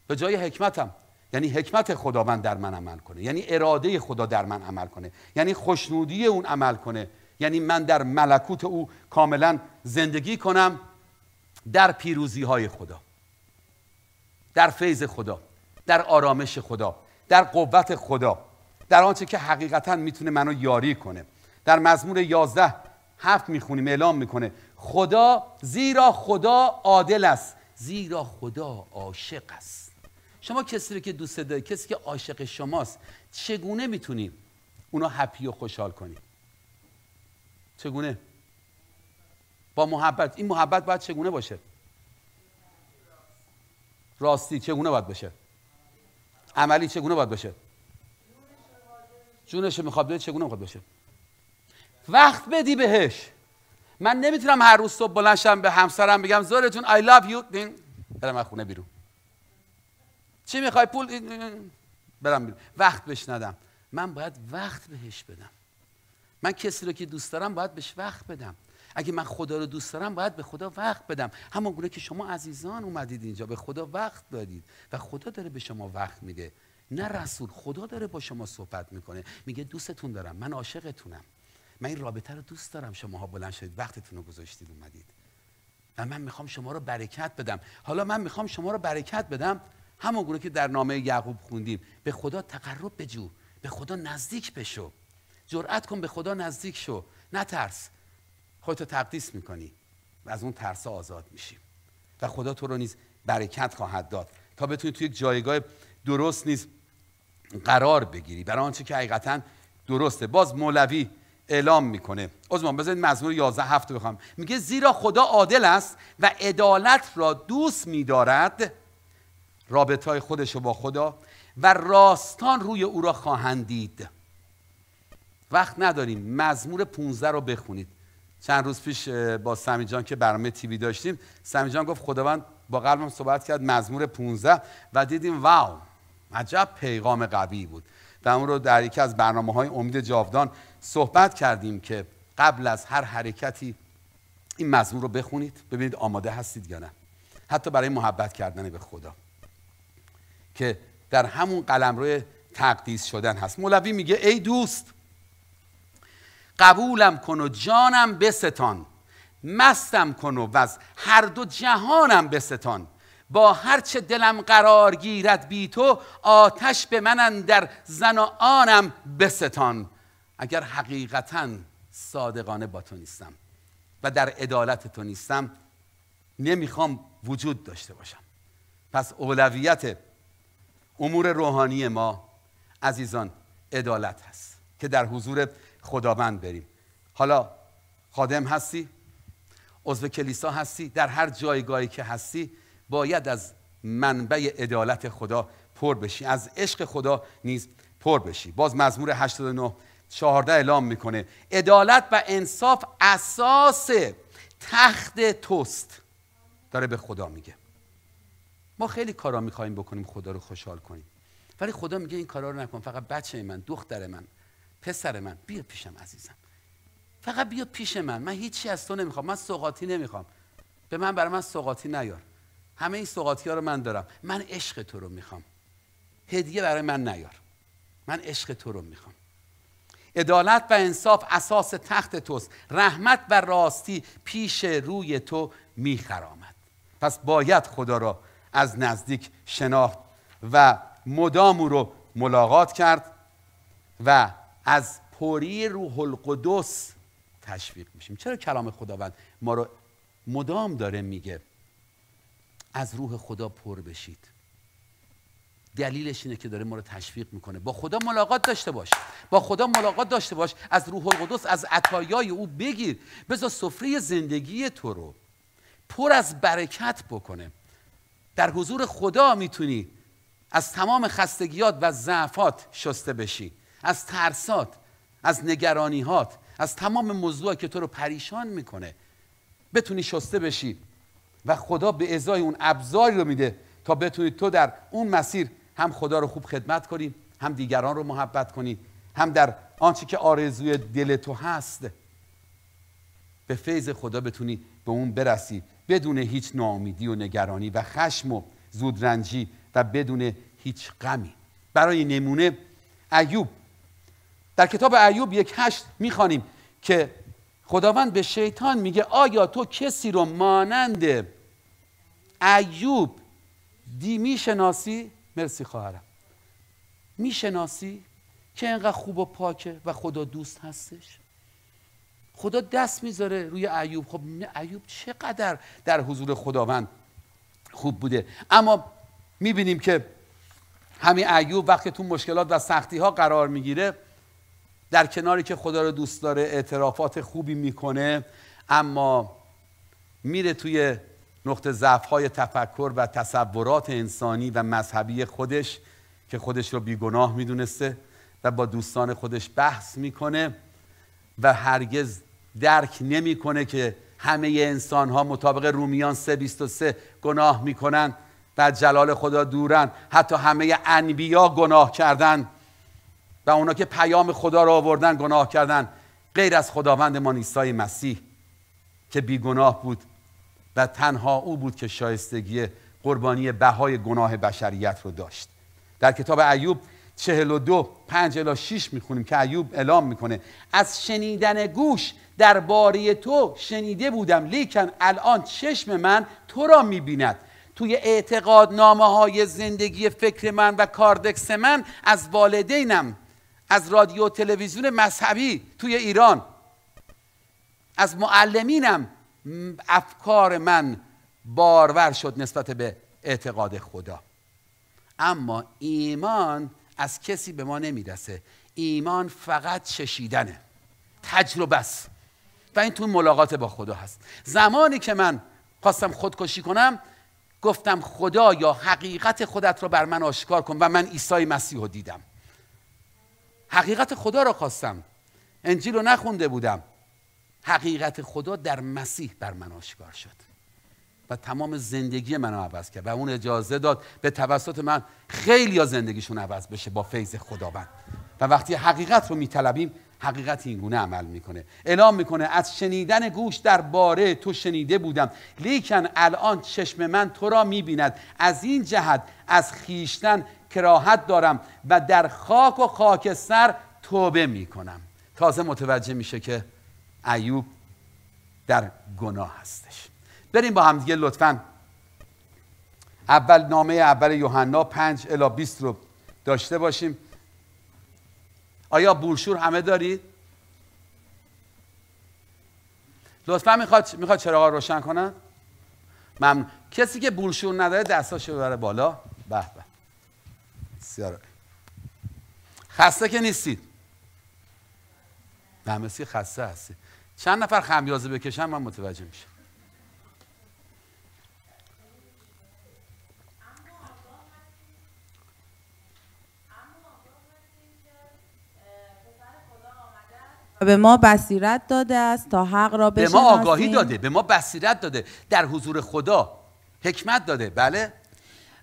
به جای حکمتم یعنی حکمت خداوند در من عمل کنه یعنی اراده خدا در من عمل کنه یعنی خوشنودی اون عمل کنه یعنی من در ملکوت او کاملا زندگی کنم در پیروزی های خدا در فیض خدا در آرامش خدا در قوت خدا در آنچه که حقیقتا میتونه منو یاری کنه در مزمور 11 هفت میخونیم اعلام میکنه خدا زیرا خدا عادل است زیرا خدا عاشق است شما کسی رو که دوست داری کسی که عاشق شماست چگونه میتونیم اونا هپی و خوشحال کنیم؟ چگونه با محبت این محبت باید چگونه باشه راستی چگونه باید باشه عملی چگونه باید باشه جونش میخواد بده چگونه میخواد باشه وقت بدی بهش من نمیتونم هر روز صبح بلنشم به همسرم بگم زاره I love you برم خونه بیرون چی میخوای پول برم بیرون وقت بهش ندم من باید وقت بهش بدم من کسی رو که دوست دارم باید بهش وقت بدم اگه من خدا رو دوست دارم باید به خدا وقت بدم همون گونه که شما عزیزان اومدید اینجا به خدا وقت دادید و خدا داره به شما وقت میده نه رسول خدا داره با شما صحبت میکنه میگه دوستتون دارم من عاشقتونم من این رابطه رو دوست دارم شماها بلند شدید وقتتون رو گذاشتید اومدید و من میخوام شما رو برکت بدم حالا من میخوام شما رو برکت بدم همون گونه که در نامه یعقوب خوندیم به خدا تقرب بجو به خدا نزدیک بشو جرأت کن به خدا نزدیک شو نترس خودتو تقدیس میکنی و از اون ترس آزاد میشی و خدا تو رو نیز برکت خواهد داد تا بتونی تو یک جایگاه درست نیز قرار بگیری برای آنچه که حقیقتا درسته باز مولوی اعلام میکنه عزمان بذارید مزمور 11 هفته بخوام میگه زیرا خدا عادل است و عدالت را دوست میدارد رابطه های خودش با خدا و راستان روی او را خواهند دید وقت نداریم مزمور 15 رو بخونید چند روز پیش با سمی جان که برنامه تیوی داشتیم سمی جان گفت خداوند با قلبم صحبت کرد مزمور 15 و دیدیم واو عجب پیغام قوی بود و اون رو در یکی از برنامه های امید جاودان صحبت کردیم که قبل از هر حرکتی این مزمور رو بخونید ببینید آماده هستید یا نه حتی برای محبت کردن به خدا که در همون روی تقدیس شدن هست مولوی میگه ای دوست قبولم کن و جانم بستان مستم کن و از هر دو جهانم بستان با هرچه دلم قرار گیرد بی تو آتش به من در زن و آنم بستان اگر حقیقتا صادقانه با تو نیستم و در عدالت تو نیستم نمیخوام وجود داشته باشم پس اولویت امور روحانی ما عزیزان عدالت هست که در حضور خداوند بریم حالا خادم هستی عضو کلیسا هستی در هر جایگاهی که هستی باید از منبع عدالت خدا پر بشی از عشق خدا نیز پر بشی باز مزمور 89 14 اعلام میکنه عدالت و انصاف اساس تخت توست داره به خدا میگه ما خیلی کارا میخوایم بکنیم خدا رو خوشحال کنیم ولی خدا میگه این کارا رو نکن فقط بچه من دختر من پسر من بیا پیشم عزیزم فقط بیا پیش من من هیچی از تو نمیخوام من سوقاتی نمیخوام به من برای من سوقاتی نیار همه این سوقاتی ها رو من دارم من عشق تو رو میخوام هدیه برای من نیار من عشق تو رو میخوام عدالت و انصاف اساس تخت توست رحمت و راستی پیش روی تو میخرامد پس باید خدا را از نزدیک شناخت و مدام او رو ملاقات کرد و از پوری روح القدس تشویق میشیم چرا کلام خداوند ما رو مدام داره میگه از روح خدا پر بشید دلیلش اینه که داره ما رو تشویق میکنه با خدا ملاقات داشته باش با خدا ملاقات داشته باش از روح القدس از عطایای او بگیر بذار سفره زندگی تو رو پر از برکت بکنه در حضور خدا میتونی از تمام خستگیات و ضعفات شسته بشی از ترسات از نگرانیهات از تمام موضوع که تو رو پریشان میکنه بتونی شسته بشی و خدا به ازای اون ابزاری رو میده تا بتونی تو در اون مسیر هم خدا رو خوب خدمت کنی هم دیگران رو محبت کنی هم در آنچه که آرزوی دل تو هست به فیض خدا بتونی به اون برسی بدون هیچ ناامیدی و نگرانی و خشم و زودرنجی و بدون هیچ غمی برای نمونه ایوب در کتاب ایوب یک هشت میخوانیم که خداوند به شیطان میگه آیا تو کسی رو مانند ایوب دی میشناسی مرسی خواهرم میشناسی که انقدر خوب و پاکه و خدا دوست هستش خدا دست میذاره روی ایوب خب ایوب چقدر در حضور خداوند خوب بوده اما میبینیم که همین ایوب وقتی تو مشکلات و سختی ها قرار میگیره در کناری که خدا رو دوست داره اعترافات خوبی میکنه اما میره توی نقطه ضعف های تفکر و تصورات انسانی و مذهبی خودش که خودش رو بیگناه میدونسته و با دوستان خودش بحث میکنه و هرگز درک نمیکنه که همه انسان ها مطابق رومیان 3:23 گناه میکنن و جلال خدا دورن حتی همه انبیا گناه کردن و اونا که پیام خدا را آوردن گناه کردن غیر از خداوند ما عیسی مسیح که بی گناه بود و تنها او بود که شایستگی قربانی بهای گناه بشریت رو داشت در کتاب ایوب 42 5 الی 6 میخونیم که ایوب اعلام میکنه از شنیدن گوش درباره تو شنیده بودم لیکن الان چشم من تو را میبیند توی اعتقاد نامه های زندگی فکر من و کاردکس من از والدینم از رادیو تلویزیون مذهبی توی ایران از معلمینم افکار من بارور شد نسبت به اعتقاد خدا اما ایمان از کسی به ما نمیرسه ایمان فقط چشیدنه تجربه است و این تو ملاقات با خدا هست زمانی که من خواستم خودکشی کنم گفتم خدا یا حقیقت خودت را بر من آشکار کن و من عیسی مسیح رو دیدم حقیقت خدا رو خواستم انجیل رو نخونده بودم حقیقت خدا در مسیح بر من آشکار شد و تمام زندگی منو عوض کرد و اون اجازه داد به توسط من خیلی ها زندگیشون عوض بشه با فیض خداوند و وقتی حقیقت رو میطلبیم حقیقت این گونه عمل میکنه اعلام میکنه از شنیدن گوش در باره تو شنیده بودم لیکن الان چشم من تو را میبیند از این جهت از خیشتن کراهت دارم و در خاک و خاکستر توبه میکنم تازه متوجه میشه که ایوب در گناه هستش بریم با هم لطفا اول نامه اول یوحنا 5 الی 20 رو داشته باشیم آیا بولشور همه دارید لطفا میخواد میخواد چراغا روشن کنم؟ ممنون کسی که بولشور نداره دستاشو ببره بالا به به خسته که نیستید نه خسته هستی چند نفر خمیازه بکشن من متوجه میشم به ما بصیرت داده است تا حق را به ما آگاهی داده به ما بصیرت داده در حضور خدا حکمت داده بله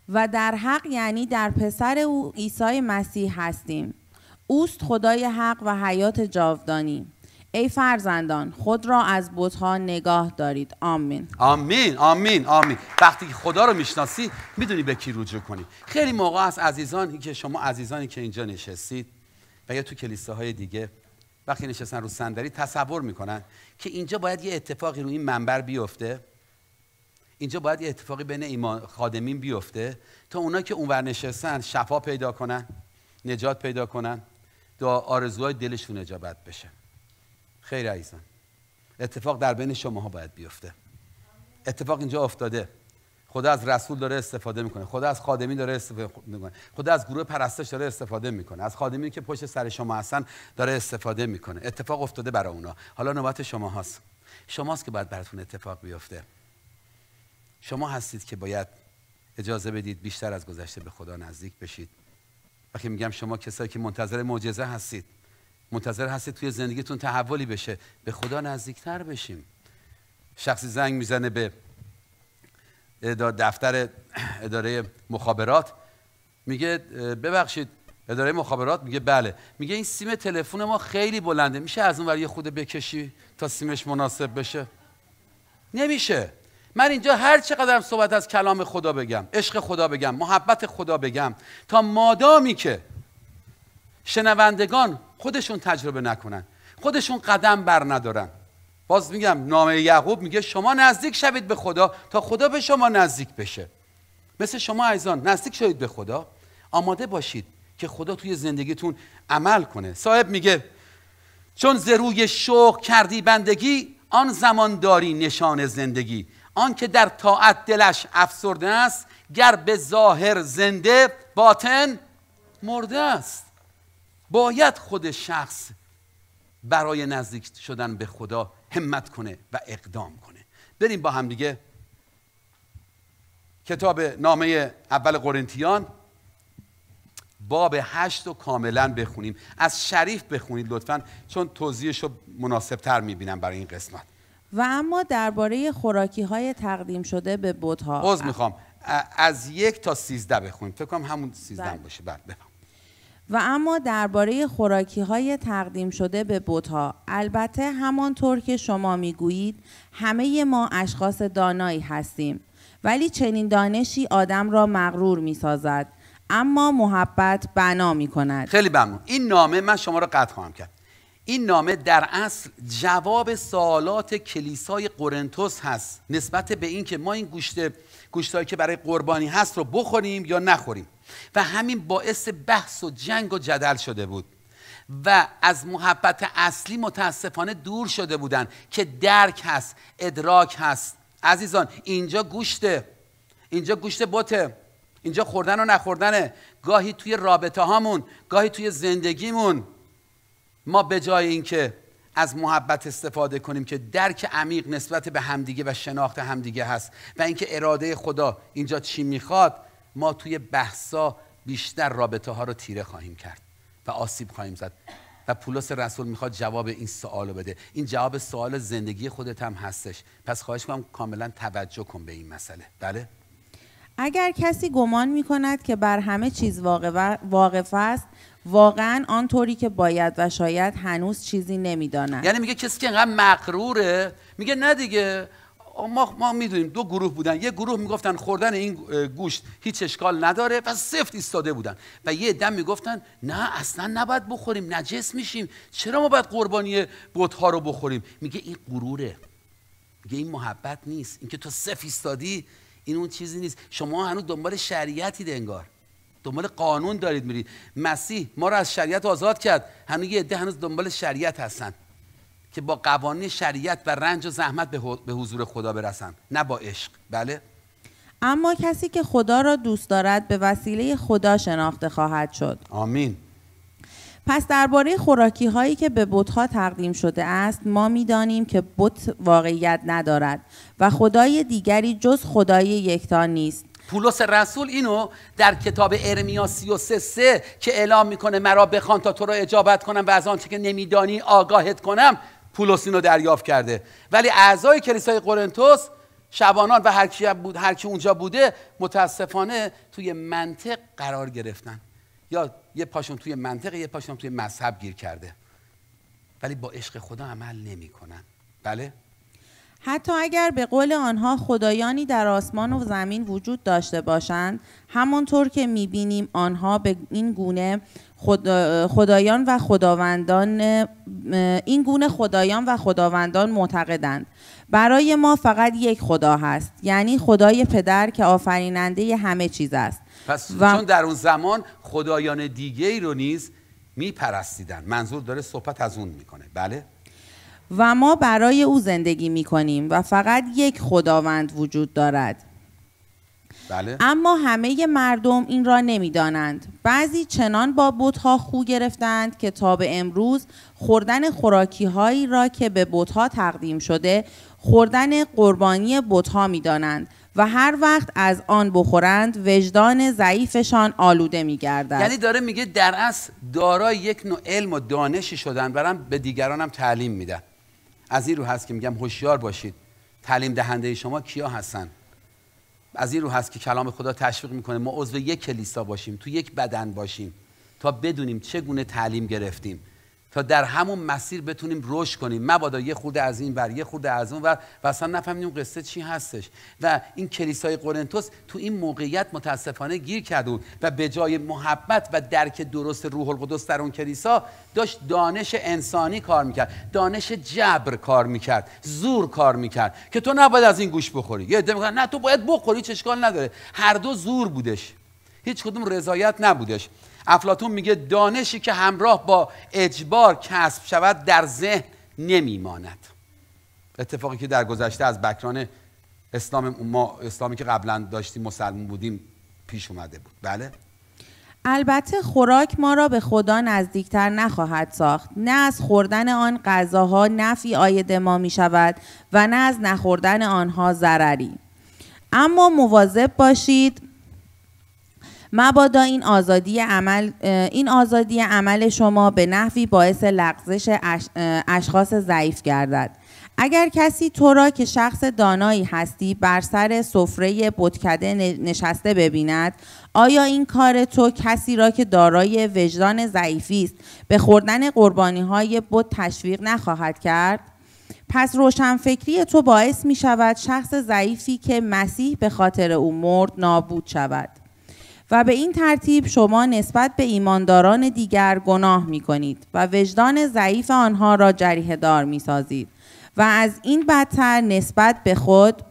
و در حق یعنی در پسر او عیسی مسیح هستیم اوست خدای حق و حیات جاودانی ای فرزندان خود را از بتها نگاه دارید آمین آمین آمین آمین وقتی خدا رو میشناسی میدونی به کی رجوع کنی خیلی موقع از عزیزان که شما عزیزانی که اینجا نشستید و یا تو کلیساهای دیگه وقتی نشستن رو صندلی تصور میکنن که اینجا باید یه اتفاقی رو این منبر بیفته اینجا باید یه اتفاقی بین ایمان خادمین بیفته تا اونا که اونور نشستن شفا پیدا کنن نجات پیدا کنن دعا آرزوهای دلشون اجابت بشه خیر عزیزان اتفاق در بین شماها باید بیفته اتفاق اینجا افتاده خدا از رسول داره استفاده میکنه خدا از خادمی داره استفاده میکنه خدا از گروه پرستش داره استفاده میکنه از خادمی که پشت سر شما هستن داره استفاده میکنه اتفاق افتاده برای اونا حالا نوبت شما هست. شماست که باید براتون اتفاق بیفته شما هستید که باید اجازه بدید بیشتر از گذشته به خدا نزدیک بشید وقتی میگم شما کسایی که منتظر معجزه هستید منتظر هستید توی زندگیتون تحولی بشه به خدا نزدیکتر بشیم شخصی زنگ میزنه به دفتر اداره مخابرات میگه ببخشید اداره مخابرات میگه بله میگه این سیم تلفن ما خیلی بلنده میشه از اون ور یه خود بکشی تا سیمش مناسب بشه نمیشه من اینجا هر چقدرم صحبت از کلام خدا بگم عشق خدا بگم محبت خدا بگم تا مادامی که شنوندگان خودشون تجربه نکنن خودشون قدم بر ندارن باز میگم نامه یعقوب میگه شما نزدیک شوید به خدا تا خدا به شما نزدیک بشه مثل شما عزیزان نزدیک شوید به خدا آماده باشید که خدا توی زندگیتون عمل کنه صاحب میگه چون زروی شوق کردی بندگی آن زمان داری نشان زندگی آن که در طاعت دلش افسرده است گر به ظاهر زنده باطن مرده است باید خود شخص برای نزدیک شدن به خدا همت کنه و اقدام کنه بریم با هم دیگه کتاب نامه اول قرنتیان باب هشت رو کاملا بخونیم از شریف بخونید لطفا چون توضیحش رو مناسب تر میبینم برای این قسمت و اما درباره خوراکی های تقدیم شده به بودها از میخوام از یک تا سیزده بخونیم فکر کنم همون سیزده بله. باشه بله و اما درباره خوراکی های تقدیم شده به بوتها البته همانطور که شما میگویید همه ما اشخاص دانایی هستیم ولی چنین دانشی آدم را مغرور می سازد اما محبت بنا می کند خیلی ممنون این نامه من شما را قطع خواهم کرد این نامه در اصل جواب سوالات کلیسای قرنتوس هست نسبت به اینکه ما این گوشت گوشتهایی که برای قربانی هست رو بخوریم یا نخوریم و همین باعث بحث و جنگ و جدل شده بود و از محبت اصلی متاسفانه دور شده بودند که درک هست ادراک هست عزیزان اینجا گوشته اینجا گوشت بته اینجا خوردن و نخوردنه گاهی توی رابطه هامون گاهی توی زندگیمون ما به جای اینکه از محبت استفاده کنیم که درک عمیق نسبت به همدیگه و شناخت همدیگه هست و اینکه اراده خدا اینجا چی میخواد ما توی بحثا بیشتر رابطه ها رو تیره خواهیم کرد و آسیب خواهیم زد و پولس رسول میخواد جواب این سوال بده این جواب سوال زندگی خودت هم هستش پس خواهش میکنم کاملا توجه کن به این مسئله بله اگر کسی گمان میکند که بر همه چیز واقف است واقعا آنطوری که باید و شاید هنوز چیزی نمیدانند یعنی میگه کسی که انقدر مقروره میگه نه دیگه ما, ما میدونیم دو گروه بودن یه گروه میگفتن خوردن این گوشت هیچ اشکال نداره و سفت ایستاده بودن و یه دم میگفتن نه اصلا نباید بخوریم نجس میشیم چرا ما باید قربانی ها رو بخوریم میگه این غروره میگه این محبت نیست اینکه تو سفت ایستادی این اون چیزی نیست شما هنوز دنبال شریعتی انگار دنبال قانون دارید میرید مسیح ما رو از شریعت آزاد کرد هنوز یه عده هنوز دنبال شریعت هستن که با قوانین شریعت و رنج و زحمت به حضور خدا برسن نه با عشق بله اما کسی که خدا را دوست دارد به وسیله خدا شناخته خواهد شد آمین پس درباره خوراکی هایی که به بت ها تقدیم شده است ما میدانیم که بت واقعیت ندارد و خدای دیگری جز خدای یکتا نیست پولس رسول اینو در کتاب ارمیا 33 که اعلام میکنه مرا بخوان تا تو رو اجابت کنم و از آنچه که نمیدانی آگاهت کنم پولس اینو دریافت کرده ولی اعضای کلیسای قرنتوس شبانان و هر کی بود هر کی اونجا بوده متاسفانه توی منطق قرار گرفتن یا یه پاشون توی منطق یه پاشون توی مذهب گیر کرده ولی با عشق خدا عمل نمیکنن بله حتی اگر به قول آنها خدایانی در آسمان و زمین وجود داشته باشند همانطور که میبینیم آنها به این گونه خدایان و خداوندان این گونه خدایان و خداوندان معتقدند برای ما فقط یک خدا هست یعنی خدای پدر که آفریننده همه چیز است پس و... چون در اون زمان خدایان دیگه ای رو نیز میپرستیدن منظور داره صحبت از اون میکنه بله و ما برای او زندگی می کنیم و فقط یک خداوند وجود دارد بله. اما همه مردم این را نمیدانند بعضی چنان با بتها خو گرفتند که تا به امروز خوردن خوراکی هایی را که به بتها تقدیم شده خوردن قربانی می دانند و هر وقت از آن بخورند وجدان ضعیفشان آلوده می گردند. یعنی داره میگه در اصل دارای یک نوع علم و دانشی شدن برم به دیگرانم تعلیم میدن از این رو هست که میگم هوشیار باشید تعلیم دهنده شما کیا هستن از این رو هست که کلام خدا تشویق میکنه ما عضو یک کلیسا باشیم تو یک بدن باشیم تا بدونیم چگونه تعلیم گرفتیم تا در همون مسیر بتونیم رشد کنیم مبادا یه خورده از این بر، یه خورده از اون و اصلا نفهمیدیم قصه چی هستش و این کلیسای قرنتوس تو این موقعیت متاسفانه گیر کرده و به جای محبت و درک درست روح القدس در اون کلیسا داشت دانش انسانی کار میکرد دانش جبر کار میکرد زور کار میکرد که تو نباید از این گوش بخوری یه عده نه تو باید بخوری چشکال نداره هر دو زور بودش هیچ کدوم رضایت نبودش افلاتون میگه دانشی که همراه با اجبار کسب شود در ذهن نمیماند اتفاقی که در گذشته از بکران اسلام ما اسلامی که قبلا داشتیم مسلمون بودیم پیش اومده بود بله البته خوراک ما را به خدا نزدیکتر نخواهد ساخت نه از خوردن آن غذاها نفی آید ما می شود و نه از نخوردن آنها ضرری اما مواظب باشید مبادا این آزادی عمل این آزادی عمل شما به نحوی باعث لغزش اشخاص ضعیف گردد اگر کسی تو را که شخص دانایی هستی بر سر سفره بتکده نشسته ببیند آیا این کار تو کسی را که دارای وجدان ضعیفی است به خوردن قربانی های بت تشویق نخواهد کرد پس روشنفکری تو باعث می شود شخص ضعیفی که مسیح به خاطر او مرد نابود شود و به این ترتیب شما نسبت به ایمانداران دیگر گناه می کنید و وجدان ضعیف آنها را جریه دار می سازید و از این بدتر نسبت به خود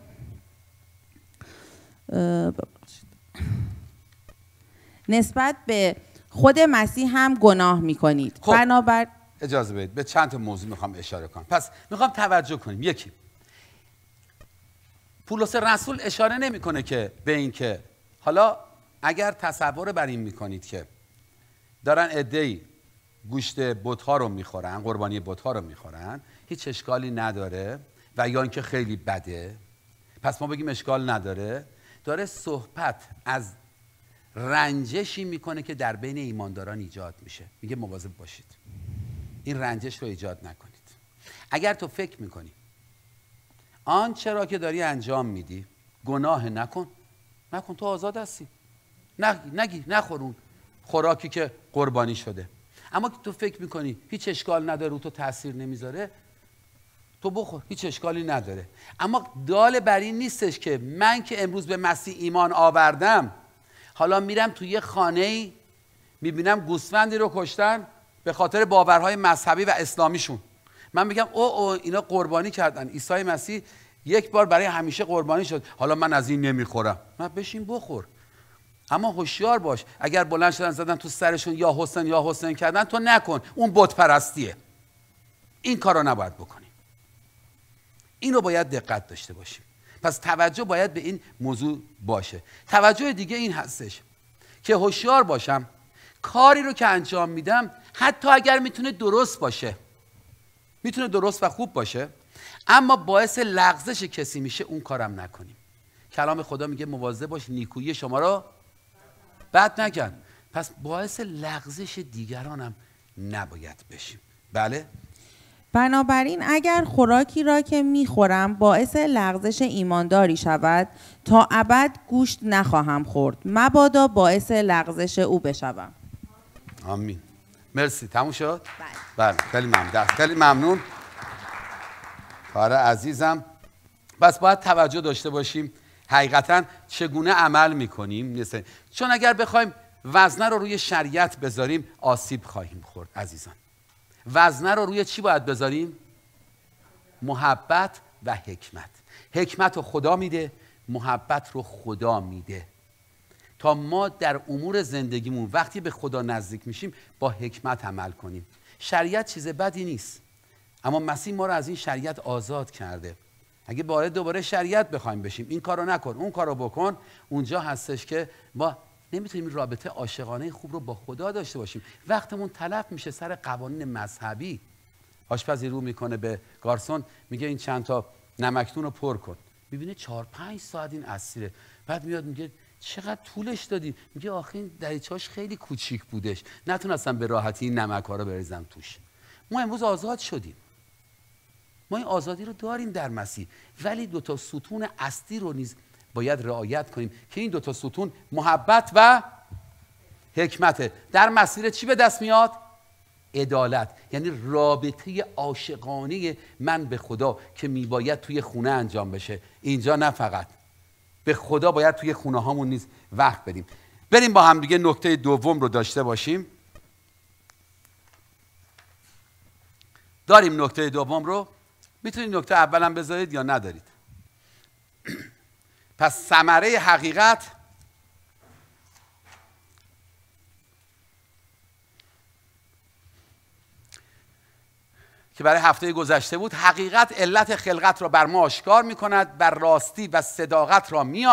نسبت به خود مسیح هم گناه می کنید خب. بنابر اجازه بدید به چند موضوع میخوام اشاره کنم پس میخوام توجه کنیم یکی پولس رسول اشاره نمیکنه که به اینکه حالا اگر تصور بر این میکنید که دارن عدهای گوشت بتها رو میخورن قربانی بتها رو میخورن هیچ اشکالی نداره و یا اینکه خیلی بده پس ما بگیم اشکال نداره داره صحبت از رنجشی میکنه که در بین ایمانداران ایجاد میشه میگه مواظب باشید این رنجش رو ایجاد نکنید اگر تو فکر میکنی آن چرا که داری انجام میدی گناه نکن نکن تو آزاد هستی نگی نخور خوراکی که قربانی شده اما که تو فکر میکنی هیچ اشکال نداره رو تو تاثیر نمیذاره تو بخور هیچ اشکالی نداره اما دال بر این نیستش که من که امروز به مسیح ایمان آوردم حالا میرم تو یه خانه ای میبینم گوسفندی رو کشتن به خاطر باورهای مذهبی و اسلامیشون من میگم او او اینا قربانی کردن عیسی مسیح یک بار برای همیشه قربانی شد حالا من از این نمیخورم من بشین بخور اما هوشیار باش اگر بلند شدن زدن تو سرشون یا حسین یا حسین کردن تو نکن اون بت پرستیه این کار نباید بکنیم این رو باید دقت داشته باشیم پس توجه باید به این موضوع باشه توجه دیگه این هستش که هوشیار باشم کاری رو که انجام میدم حتی اگر میتونه درست باشه میتونه درست و خوب باشه اما باعث لغزش کسی میشه اون کارم نکنیم کلام خدا میگه مواظب باش نیکویی شما رو بد نکن پس باعث لغزش دیگرانم نباید بشیم بله بنابراین اگر خوراکی را که میخورم باعث لغزش ایمانداری شود تا ابد گوشت نخواهم خورد مبادا باعث لغزش او بشوم آمین مرسی تموم شد بله, بله. خیلی ممنون خیلی ممنون کار عزیزم بس باید توجه داشته باشیم حقیقتا چگونه عمل میکنیم چون اگر بخوایم وزنه رو روی شریعت بذاریم آسیب خواهیم خورد عزیزان وزنه رو روی چی باید بذاریم؟ محبت و حکمت حکمت رو خدا میده محبت رو خدا میده تا ما در امور زندگیمون وقتی به خدا نزدیک میشیم با حکمت عمل کنیم شریعت چیز بدی نیست اما مسیح ما رو از این شریعت آزاد کرده اگه باره دوباره شریعت بخوایم بشیم این کارو نکن اون کارو بکن اونجا هستش که ما نمیتونیم رابطه عاشقانه خوب رو با خدا داشته باشیم وقتمون تلف میشه سر قوانین مذهبی آشپزی رو میکنه به گارسون میگه این چند تا نمکتون رو پر کن میبینه چهار پنج ساعت این اسیره بعد میاد میگه چقدر طولش دادی میگه آخه این دریچاش خیلی کوچیک بودش نتونستم به راحتی این نمک ها رو بریزم توش ما امروز آزاد شدیم ما این آزادی رو داریم در مسیر ولی دو تا ستون اصلی رو نیز باید رعایت کنیم که این دو تا ستون محبت و حکمته در مسیر چی به دست میاد عدالت یعنی رابطه عاشقانه من به خدا که میباید توی خونه انجام بشه اینجا نه فقط به خدا باید توی خونه هامون نیز وقت بدیم بریم با هم دیگه نکته دوم رو داشته باشیم داریم نکته دوم رو میتونید نکته اولم بذارید یا ندارید <clears throat> پس ثمره حقیقت که برای هفته گذشته بود حقیقت علت خلقت را بر ما آشکار می کند بر راستی و صداقت را می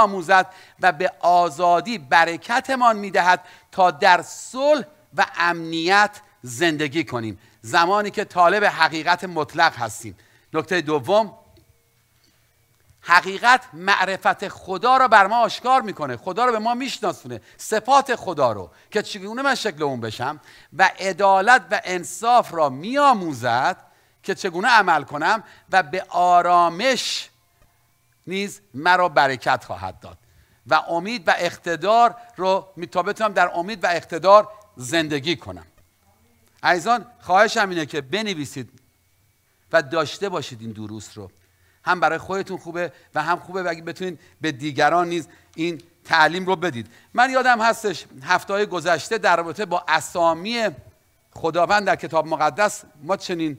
و به آزادی برکتمان می دهد تا در صلح و امنیت زندگی کنیم زمانی که طالب حقیقت مطلق هستیم نکته دوم حقیقت معرفت خدا رو بر ما آشکار میکنه خدا رو به ما میشناسونه صفات خدا رو که چگونه من شکل اون بشم و عدالت و انصاف را میآموزد که چگونه عمل کنم و به آرامش نیز مرا برکت خواهد داد و امید و اقتدار رو تا بتونم در امید و اقتدار زندگی کنم عزیزان خواهشم اینه که بنویسید و داشته باشید این دروس رو هم برای خودتون خوبه و هم خوبه و اگه بتونید به دیگران نیز این تعلیم رو بدید من یادم هستش هفته های گذشته در رابطه با اسامی خداوند در کتاب مقدس ما چنین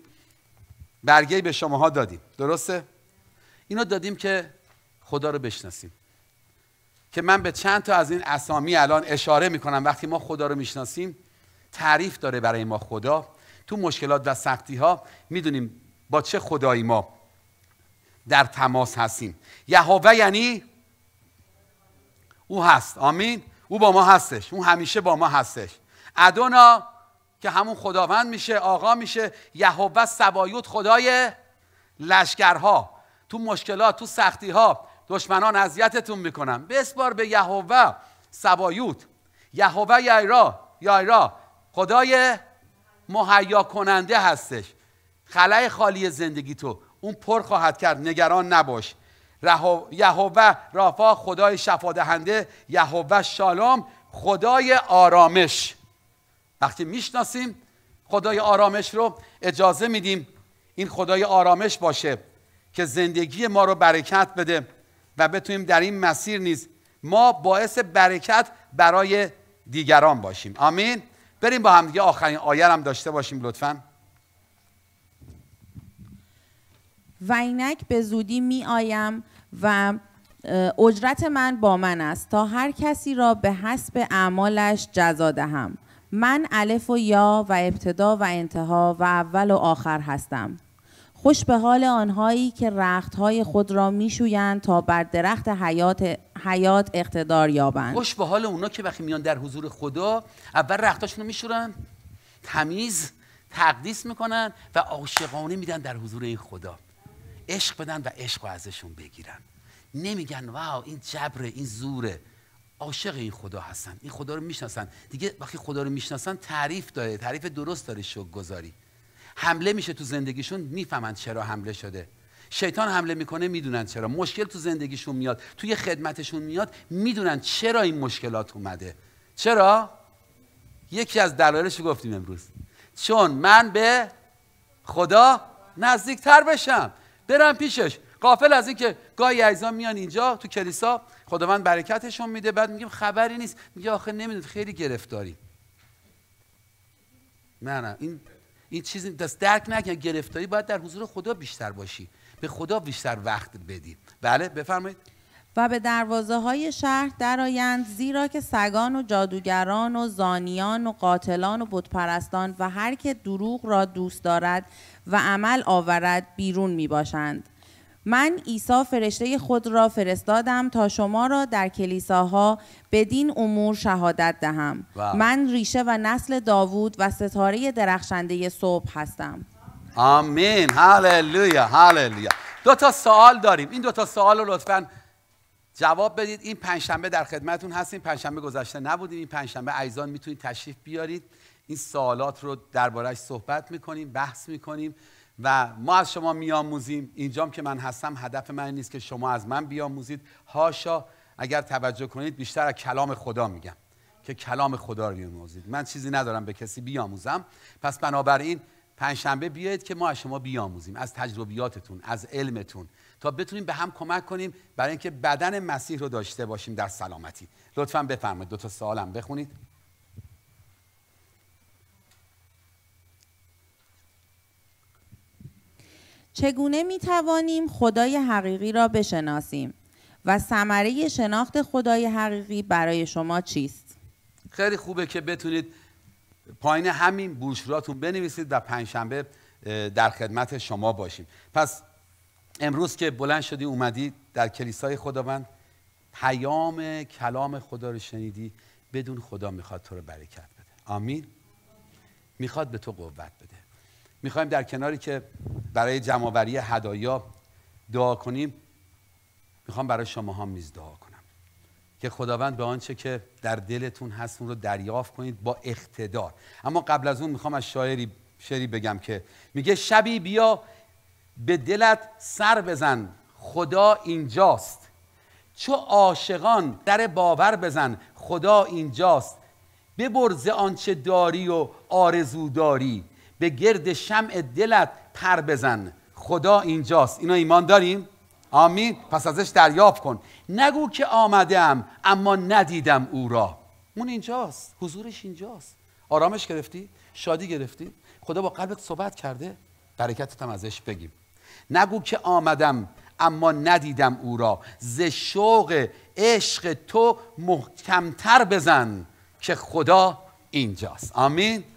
برگه به شماها دادیم درسته اینو دادیم که خدا رو بشناسیم که من به چند تا از این اسامی الان اشاره میکنم وقتی ما خدا رو میشناسیم تعریف داره برای ما خدا تو مشکلات و سختی ها میدونیم با چه خدایی ما در تماس هستیم یهوه یعنی او هست آمین او با ما هستش او همیشه با ما هستش ادونا که همون خداوند میشه آقا میشه یهوه سبایوت خدای لشکرها تو مشکلات تو سختی ها دشمنان اذیتتون میکنن بسپار به یهوه سبایوت یهوه یایرا یایرا خدای مهیا کننده هستش خلای خالی زندگی تو اون پر خواهد کرد نگران نباش یهوه رافا خدای شفادهنده یهوه شالام خدای آرامش وقتی میشناسیم خدای آرامش رو اجازه میدیم این خدای آرامش باشه که زندگی ما رو برکت بده و بتونیم در این مسیر نیز ما باعث برکت برای دیگران باشیم آمین بریم با همدیگه آخرین آیه هم داشته باشیم لطفاً و اینک به زودی می آیم و اجرت من با من است تا هر کسی را به حسب اعمالش جزا دهم من الف و یا و ابتدا و انتها و اول و آخر هستم خوش به حال آنهایی که رختهای خود را میشویند تا بر درخت حیات حیات اقتدار یابند خوش به حال اونا که وقتی میان در حضور خدا اول رختاشون رو میشورن تمیز تقدیس میکنن و عاشقانه میدن در حضور این خدا عشق بدن و عشق رو ازشون بگیرن نمیگن واو این جبره این زوره عاشق این خدا هستن این خدا رو میشناسن دیگه وقتی خدا رو میشناسن تعریف داره تعریف درست داره شک گذاری حمله میشه تو زندگیشون میفهمن چرا حمله شده شیطان حمله میکنه میدونن چرا مشکل تو زندگیشون میاد توی خدمتشون میاد میدونن چرا این مشکلات اومده چرا یکی از دلایلش رو گفتیم امروز چون من به خدا نزدیکتر بشم برم پیشش قافل از اینکه گاهی عزیزان میان اینجا تو کلیسا خداوند برکتشون میده بعد میگیم خبری نیست میگه آخه نمیدونید خیلی گرفتاری نه نه این این چیزی دست درک نکن گرفتاری باید در حضور خدا بیشتر باشی به خدا بیشتر وقت بدی بله بفرمایید و به دروازه های شهر درآیند زیرا که سگان و جادوگران و زانیان و قاتلان و بتپرستان و هر که دروغ را دوست دارد و عمل آورد بیرون می باشند. من عیسی فرشته خود را فرستادم تا شما را در کلیساها بدین امور شهادت دهم من ریشه و نسل داوود و ستاره درخشنده صبح هستم آمین هللویا هللویا دو تا سوال داریم این دو تا سوال رو لطفا جواب بدید این پنجشنبه در خدمتون هستیم پنجشنبه گذشته نبودیم این پنجشنبه ایزان میتونید تشریف بیارید این سوالات رو دربارهش صحبت میکنیم بحث میکنیم و ما از شما میاموزیم اینجام که من هستم هدف من نیست که شما از من بیاموزید هاشا اگر توجه کنید بیشتر از کلام خدا میگم که کلام خدا رو بیاموزید من چیزی ندارم به کسی بیاموزم پس بنابراین پنجشنبه بیایید که ما از شما بیاموزیم از تجربیاتتون از علمتون تا بتونیم به هم کمک کنیم برای اینکه بدن مسیح رو داشته باشیم در سلامتی لطفا بفرمایید دو تا سوالم بخونید چگونه می توانیم خدای حقیقی را بشناسیم و ثمره شناخت خدای حقیقی برای شما چیست؟ خیلی خوبه که بتونید پایین همین بروشوراتون بنویسید و پنجشنبه در خدمت شما باشیم پس امروز که بلند شدی اومدی در کلیسای خداوند پیام کلام خدا رو شنیدی بدون خدا میخواد تو رو برکت بده آمین میخواد به تو قوت بده میخوایم در کناری که برای جمعآوری هدایا دعا کنیم میخوام برای شما هم نیز دعا کنم که خداوند به آنچه که در دلتون هست اون رو دریافت کنید با اقتدار اما قبل از اون میخوام از شاعری شعری بگم که میگه شبی بیا به دلت سر بزن خدا اینجاست چو عاشقان در باور بزن خدا اینجاست ببرز آنچه داری و آرزو داری به گرد شمع دلت پر بزن خدا اینجاست اینا ایمان داریم؟ آمین پس ازش دریاب کن نگو که آمدم اما ندیدم او را اون اینجاست حضورش اینجاست آرامش گرفتی؟ شادی گرفتی؟ خدا با قلبت صحبت کرده؟ برکتت هم ازش بگیم نگو که آمدم اما ندیدم او را ز شوق عشق تو محکمتر بزن که خدا اینجاست آمین